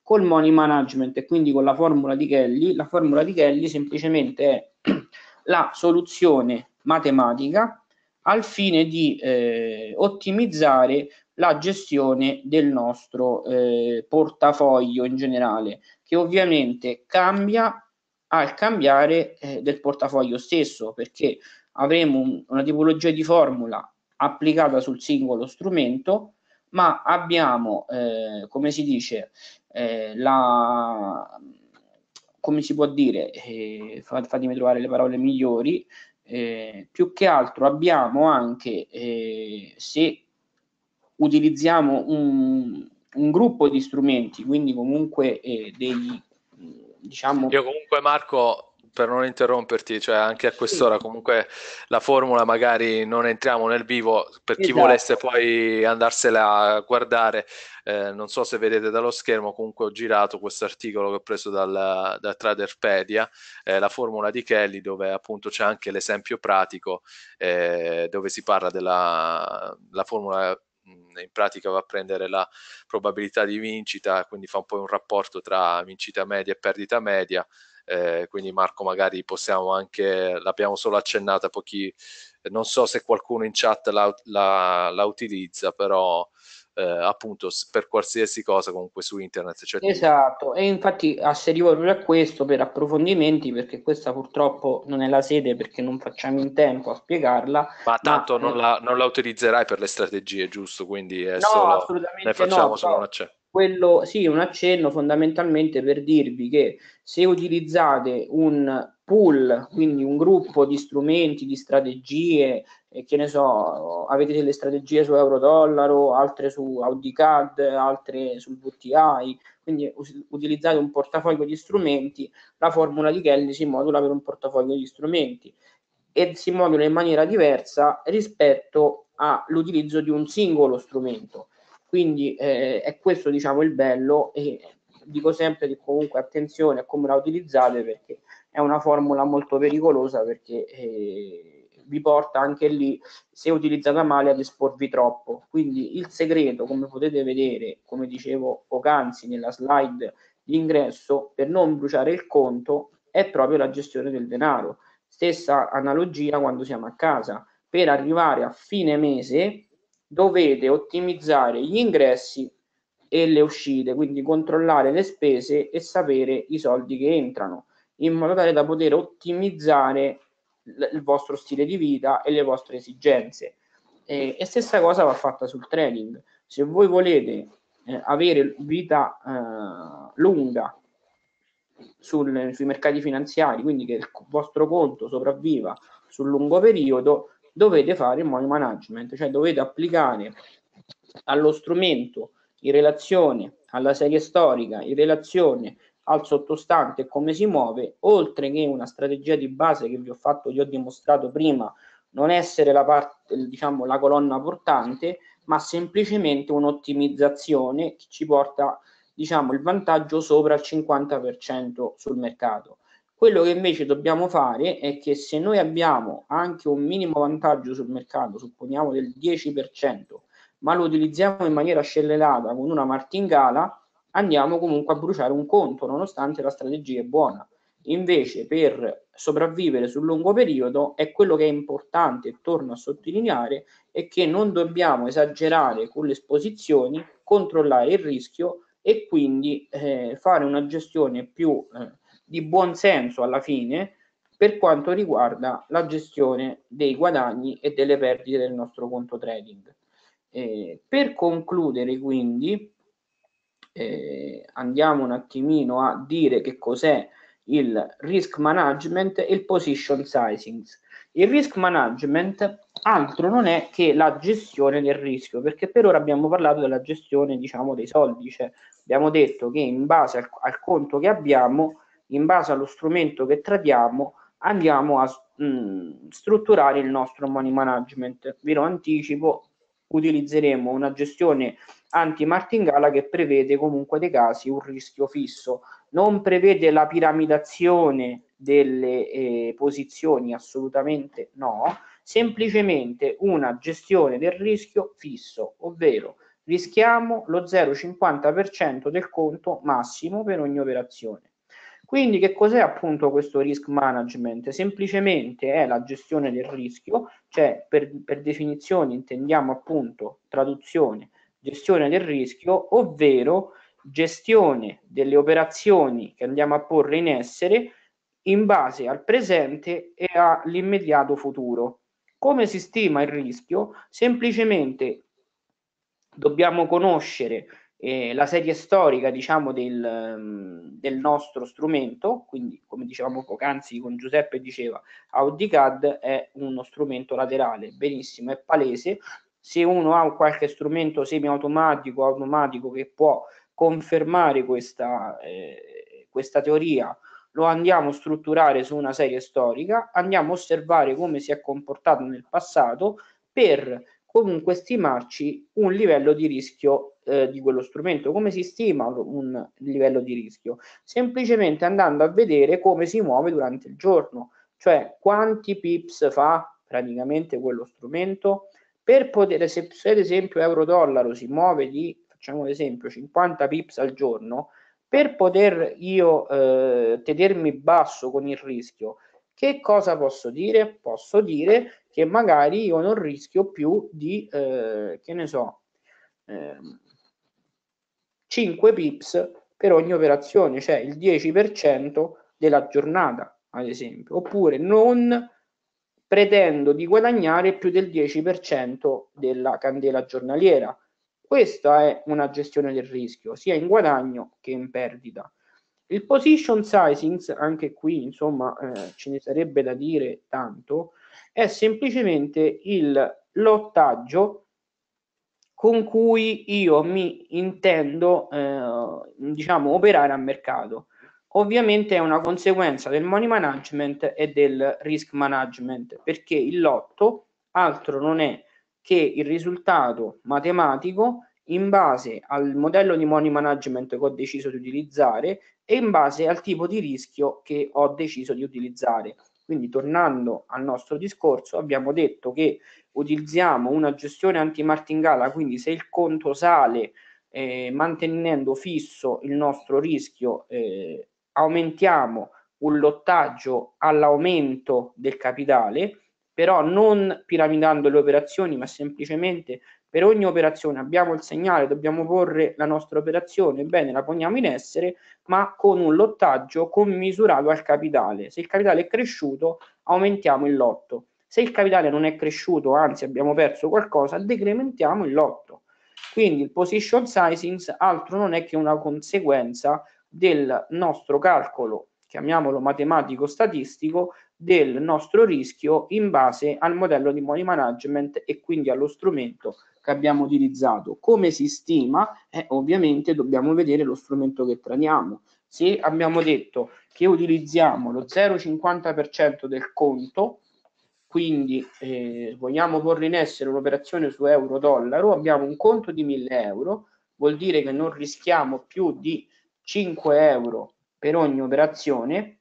Col money management e quindi con la formula di Kelly, la formula di Kelly semplicemente è [clears throat] la soluzione matematica al fine di eh, ottimizzare la gestione del nostro eh, portafoglio in generale, che ovviamente cambia al cambiare eh, del portafoglio stesso, perché avremo un, una tipologia di formula applicata sul singolo strumento, ma abbiamo, eh, come si dice, eh, la, come si può dire, eh, fatemi trovare le parole migliori, eh, più che altro abbiamo anche, eh, se utilizziamo un, un, gruppo di strumenti, quindi comunque degli diciamo... Io comunque Marco, per non interromperti, cioè anche a quest'ora sì. comunque la formula magari non entriamo nel vivo, per esatto. chi volesse poi andarsela a guardare, eh, non so se vedete dallo schermo, comunque ho girato questo articolo che ho preso dal, da Traderpedia, eh, la formula di Kelly, dove appunto c'è anche l'esempio pratico, eh, dove si parla della formula in pratica va a prendere la probabilità di vincita, quindi fa un po' un rapporto tra vincita media e perdita media. Eh, quindi Marco magari possiamo anche, l'abbiamo solo accennata pochi, non so se qualcuno in chat la, la, la utilizza, però eh, appunto per qualsiasi cosa comunque su internet. Cioè, esatto, e infatti asserivo ah, proprio a questo per approfondimenti perché questa purtroppo non è la sede perché non facciamo in tempo a spiegarla. Ma tanto ma... Non, eh, la, non, la, utilizzerai per le strategie, giusto? Quindi è no, solo... assolutamente ne facciamo no, solo un accenno. Quello, sì, un accenno fondamentalmente per dirvi che se utilizzate un pool, quindi un gruppo di strumenti, di strategie, e che ne so, avete delle strategie su euro-dollaro, altre su AudiCAD, altre sul VTI, quindi us- utilizzate un portafoglio di strumenti, la formula di Kelly si modula per un portafoglio di strumenti e si modula in maniera diversa rispetto all'utilizzo di un singolo strumento. Quindi eh, è questo diciamo il bello e dico sempre di comunque attenzione a come la utilizzate perché è una formula molto pericolosa perché eh, vi porta anche lì, se utilizzata male, ad esporvi troppo. Quindi il segreto, come potete vedere, come dicevo poc'anzi nella slide di ingresso, per non bruciare il conto è proprio la gestione del denaro. Stessa analogia quando siamo a casa. Per arrivare a fine mese dovete ottimizzare gli ingressi e le uscite, quindi controllare le spese e sapere i soldi che entrano in modo tale da poter ottimizzare l- il vostro stile di vita e le vostre esigenze. Eh, e stessa cosa va fatta sul trading. Se voi volete eh, avere vita eh, lunga sul, sui mercati finanziari, quindi che il vostro conto sopravviva sul lungo periodo, dovete fare il money management, cioè dovete applicare allo strumento in relazione alla serie storica, in relazione al sottostante e come si muove, oltre che una strategia di base che vi ho fatto, vi ho dimostrato prima, non essere la, parte, diciamo, la colonna portante, ma semplicemente un'ottimizzazione che ci porta diciamo, il vantaggio sopra il 50% sul mercato. Quello che invece dobbiamo fare è che se noi abbiamo anche un minimo vantaggio sul mercato, supponiamo del 10%, ma lo utilizziamo in maniera scellerata con una martingala, andiamo comunque a bruciare un conto, nonostante la strategia è buona. Invece, per sopravvivere sul lungo periodo, è quello che è importante, torno a sottolineare, è che non dobbiamo esagerare con le esposizioni, controllare il rischio e quindi eh, fare una gestione più eh, di buon senso alla fine per quanto riguarda la gestione dei guadagni e delle perdite del nostro conto trading. Eh, per concludere, quindi, eh, andiamo un attimino a dire che cos'è il risk management e il position sizing. Il risk management altro non è che la gestione del rischio, perché per ora abbiamo parlato della gestione diciamo, dei soldi, cioè abbiamo detto che in base al, al conto che abbiamo, in base allo strumento che tradiamo, andiamo a mh, mm, strutturare il nostro money management. Ve lo anticipo, utilizzeremo una gestione anti-martingala che prevede comunque dei casi un rischio fisso, non prevede la piramidazione delle eh, posizioni, assolutamente no, semplicemente una gestione del rischio fisso, ovvero rischiamo lo 0,50% del conto massimo per ogni operazione. Quindi che cos'è appunto questo risk management? Semplicemente è la gestione del rischio, cioè per, per definizione intendiamo appunto traduzione gestione del rischio, ovvero gestione delle operazioni che andiamo a porre in essere in base al presente e all'immediato futuro. Come si stima il rischio? Semplicemente dobbiamo conoscere eh, la serie storica diciamo, del, del, nostro strumento, quindi come dicevamo poc'anzi con Giuseppe diceva AudiCAD è uno strumento laterale, benissimo, è palese, se uno ha qualche strumento semiautomatico automatico che può confermare questa, eh, questa teoria lo andiamo a strutturare su una serie storica, andiamo a osservare come si è comportato nel passato per comunque stimarci un livello di rischio eh, di quello strumento, come si stima un livello di rischio, semplicemente andando a vedere come si muove durante il giorno, cioè quanti pips fa praticamente quello strumento, per poter, se, se ad esempio euro-dollaro si muove di, facciamo un esempio, 50 pips al giorno, per poter io eh, tenermi basso con il rischio, che cosa posso dire? Posso dire che magari io non rischio più di, eh, che ne so, eh, 5 pips per ogni operazione, cioè il 10% della giornata, ad esempio, oppure non pretendo di guadagnare più del 10% della candela giornaliera. Questa è una gestione del rischio, sia in guadagno che in perdita. Il position sizing, anche qui insomma eh, ce ne sarebbe da dire tanto, è semplicemente il lottaggio con cui io mi intendo eh, diciamo operare a mercato. Ovviamente è una conseguenza del money management e del risk management, perché il lotto altro non è che il risultato matematico in base al modello di money management che ho deciso di utilizzare e in base al tipo di rischio che ho deciso di utilizzare. Quindi tornando al nostro discorso, abbiamo detto che utilizziamo una gestione anti quindi se il conto sale eh, mantenendo fisso il nostro rischio eh, aumentiamo un lottaggio all'aumento del capitale, però non piramidando le operazioni, ma semplicemente per ogni operazione abbiamo il segnale, dobbiamo porre la nostra operazione, bene, la poniamo in essere, ma con un lottaggio commisurato al capitale. Se il capitale è cresciuto, aumentiamo il lotto. Se il capitale non è cresciuto, anzi abbiamo perso qualcosa, decrementiamo il lotto. Quindi il position sizing altro non è che una conseguenza del nostro calcolo, chiamiamolo matematico-statistico, del nostro rischio in base al modello di money management e quindi allo strumento che abbiamo utilizzato. Come si stima? Eh, ovviamente dobbiamo vedere lo strumento che traniamo. Se abbiamo detto che utilizziamo lo 0,50% del conto, quindi eh, vogliamo porre in essere un'operazione su euro-dollaro, abbiamo un conto di 1000 euro, vuol dire che non rischiamo più di 5 euro per ogni operazione.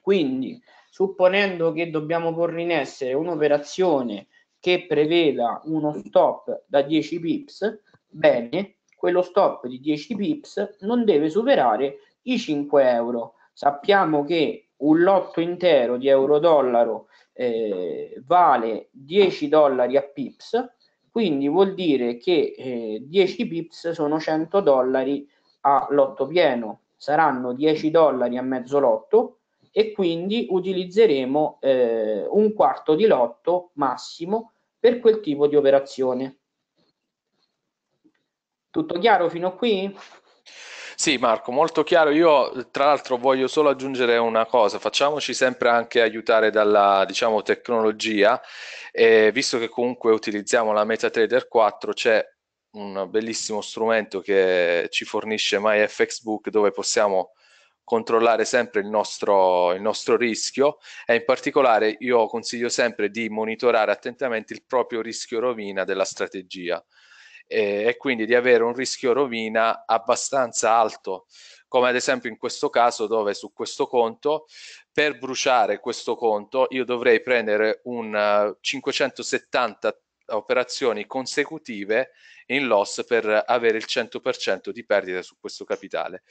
Quindi, supponendo che dobbiamo porre in essere un'operazione che preveda uno stop da 10 pips, bene, quello stop di 10 pips non deve superare i 5 euro. Sappiamo che un lotto intero di euro-dollaro eh, vale 10 dollari a pips, quindi vuol dire che eh, 10 pips sono 100 dollari a lotto pieno saranno 10 dollari a mezzo lotto e quindi utilizzeremo eh, un quarto di lotto massimo per quel tipo di operazione. Tutto chiaro fino a qui? Sì Marco, molto chiaro. Io tra l'altro voglio solo aggiungere una cosa, facciamoci sempre anche aiutare dalla diciamo, tecnologia, eh, visto che comunque utilizziamo la MetaTrader 4, c'è un bellissimo strumento che ci fornisce MyFXBook dove possiamo controllare sempre il nostro, il nostro rischio e in particolare io consiglio sempre di monitorare attentamente il proprio rischio rovina della strategia e, e quindi di avere un rischio rovina abbastanza alto come ad esempio in questo caso dove su questo conto per bruciare questo conto io dovrei prendere un 570 eh, operazioni consecutive in loss per avere il 100% di perdita su questo capitale.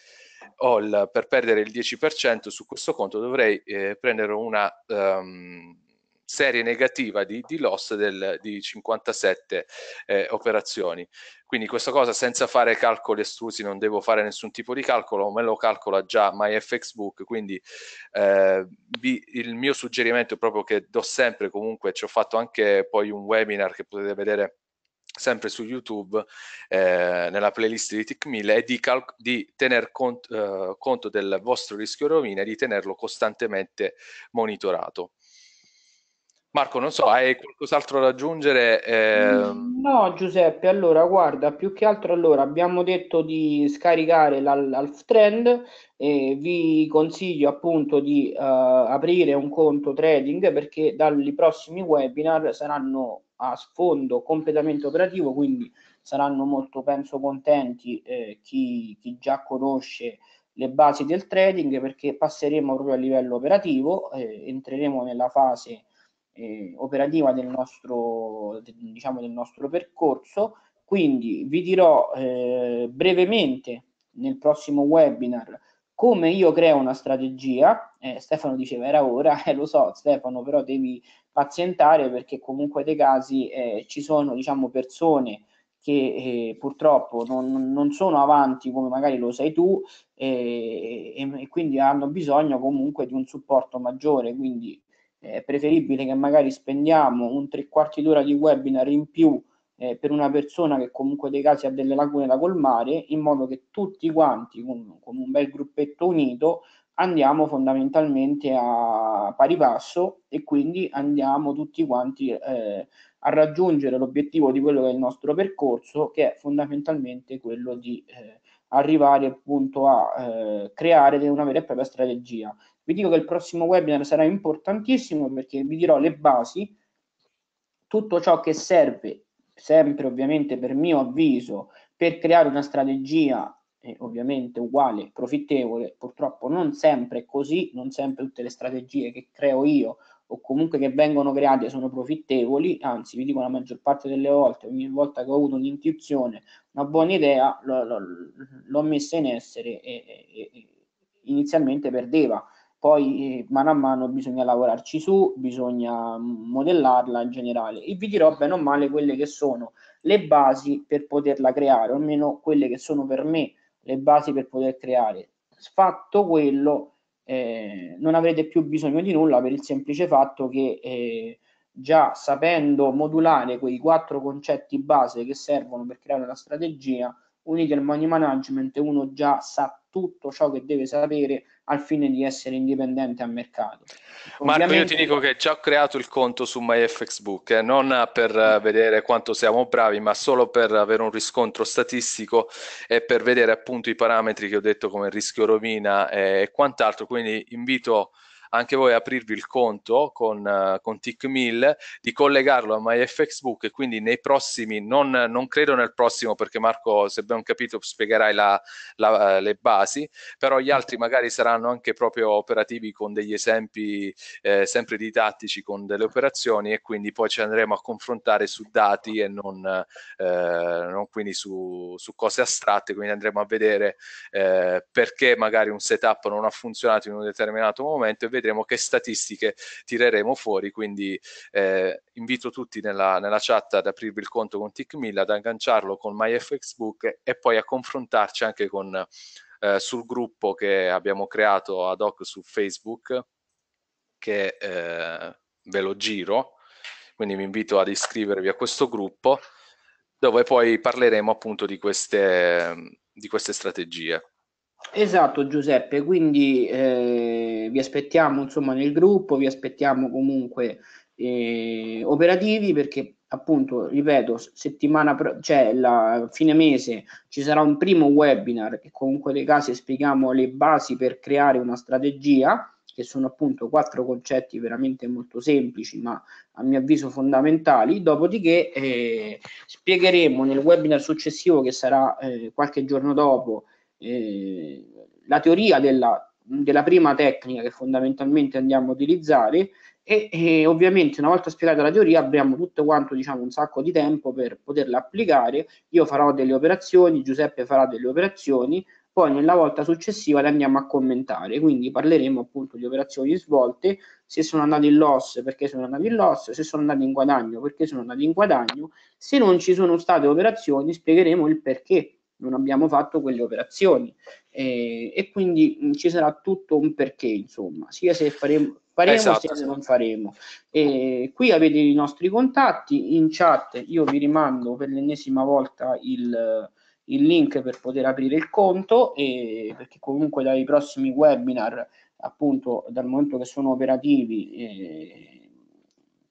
O per perdere il 10% su questo conto dovrei eh, prendere una um, serie negativa di, di loss del, di 57 eh, operazioni. Quindi questa cosa senza fare calcoli estrusi, non devo fare nessun tipo di calcolo, me lo calcola già MyFXBook, quindi eh, vi, il mio suggerimento è proprio che do sempre comunque, ci ho fatto anche poi un webinar che potete vedere sempre su YouTube eh, nella playlist di TIC1000 è di, cal- di tener cont- eh, conto del vostro rischio rovina e di tenerlo costantemente monitorato. Marco, non so, hai qualcos'altro da aggiungere? Eh... No, Giuseppe, allora guarda, più che altro allora abbiamo detto di scaricare l'Alf Trend e vi consiglio appunto di uh, aprire un conto trading perché dai prossimi webinar saranno a sfondo completamente operativo, quindi saranno molto, penso, contenti eh, chi, chi già conosce le basi del trading perché passeremo proprio a livello operativo, eh, entreremo nella fase eh, operativa del nostro, de, diciamo, del nostro percorso. Quindi vi dirò eh, brevemente nel prossimo webinar come io creo una strategia. Eh, Stefano diceva era ora, [laughs] eh, lo so Stefano, però devi pazientare perché comunque dei casi eh, ci sono diciamo, persone che eh, purtroppo non, non, sono avanti come magari lo sei tu eh, e, e quindi hanno bisogno comunque di un supporto maggiore. Quindi è preferibile che magari spendiamo un tre quarti d'ora di webinar in più eh, per una persona che comunque dei casi ha delle lacune da colmare, in modo che tutti quanti, con, con un bel gruppetto unito, andiamo fondamentalmente a pari passo e quindi andiamo tutti quanti eh, a raggiungere l'obiettivo di quello che è il nostro percorso, che è fondamentalmente quello di eh, arrivare appunto a eh, creare una vera e propria strategia. Vi dico che il prossimo webinar sarà importantissimo perché vi dirò le basi, tutto ciò che serve, sempre ovviamente per mio avviso, per creare una strategia eh, ovviamente uguale, profittevole, purtroppo non sempre è così, non sempre tutte le strategie che creo io o comunque che vengono create sono profittevoli, anzi vi dico la maggior parte delle volte, ogni volta che ho avuto un'intuizione, una buona idea, l'ho, l'ho, messa in essere e, e, e inizialmente perdeva, poi eh, mano a mano bisogna lavorarci su, bisogna modellarla in generale e vi dirò bene o male quelle che sono le basi per poterla creare, o almeno quelle che sono per me le basi per poter creare. Fatto quello, eh, non avrete più bisogno di nulla per il semplice fatto che eh, già sapendo modulare quei quattro concetti base che servono per creare una strategia, un leader money management, uno già sa tutto ciò che deve sapere al fine di essere indipendente al mercato. Ovviamente... Marco, io ti dico che già ho creato il conto su MyFXBook, eh, non per eh, mm. vedere quanto siamo bravi, ma solo per avere un riscontro statistico e per vedere appunto i parametri che ho detto come rischio rovina eh, e quant'altro. Quindi invito anche voi aprirvi il conto con, uh, con TickMill, di collegarlo a MyFXBook e quindi nei prossimi, non, non credo nel prossimo perché Marco se ben capito spiegherai la, la, eh, le basi, però gli altri magari saranno anche proprio operativi con degli esempi eh, sempre didattici con delle operazioni e quindi poi ci andremo a confrontare su dati e non, eh, non quindi su, su, cose astratte, quindi andremo a vedere eh, perché magari un setup non ha funzionato in un determinato momento e vedere vedremo che statistiche tireremo fuori, quindi eh, invito tutti nella, nella, chat ad aprirvi il conto con TickMill, ad agganciarlo con MyFXBook e poi a confrontarci anche con, eh, sul gruppo che abbiamo creato ad hoc su Facebook, che eh, ve lo giro, quindi vi invito ad iscrivervi a questo gruppo dove poi parleremo appunto di queste, di queste strategie. Esatto Giuseppe, quindi eh, vi aspettiamo insomma nel gruppo, vi aspettiamo comunque eh, operativi perché appunto, ripeto, settimana pro- cioè la fine mese ci sarà un primo webinar e comunque dei casi spieghiamo le basi per creare una strategia che sono appunto quattro concetti veramente molto semplici ma a mio avviso fondamentali, dopodiché eh, spiegheremo nel webinar successivo che sarà eh, qualche giorno dopo eh, la teoria della, della, prima tecnica che fondamentalmente andiamo a utilizzare e, e, ovviamente una volta spiegata la teoria abbiamo tutto quanto diciamo un sacco di tempo per poterla applicare, io farò delle operazioni, Giuseppe farà delle operazioni, poi nella volta successiva le andiamo a commentare, quindi parleremo appunto di operazioni svolte, se sono andati in loss perché sono andati in loss, se sono andati in guadagno perché sono andati in guadagno, se non ci sono state operazioni spiegheremo il perché non abbiamo fatto quelle operazioni eh, e quindi mh, mm, ci sarà tutto un perché insomma sia se faremo, faremo esatto. sia se non faremo eh, qui avete i nostri contatti in chat io vi rimando per l'ennesima volta il, il link per poter aprire il conto e, perché comunque dai prossimi webinar appunto dal momento che sono operativi eh,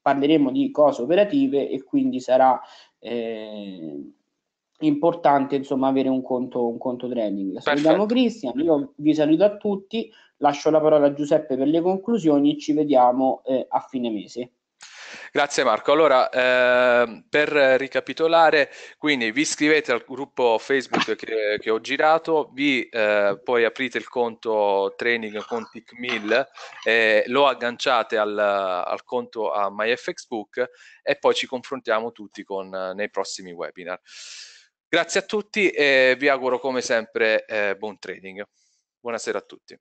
parleremo di cose operative e quindi sarà eh, importante insomma avere un conto, un conto trading. Salutiamo Cristian, io vi saluto a tutti, lascio la parola a Giuseppe per le conclusioni ci vediamo eh, a fine mese. Grazie Marco. Allora, eh, per ricapitolare, quindi vi iscrivete al gruppo Facebook che, che ho girato, vi eh, poi aprite il conto training con TICMIL, eh, lo agganciate al, al, conto a MyFXBook e poi ci confrontiamo tutti con, eh, nei prossimi webinar. Grazie a tutti e vi auguro come sempre eh, buon trading. Buonasera a tutti.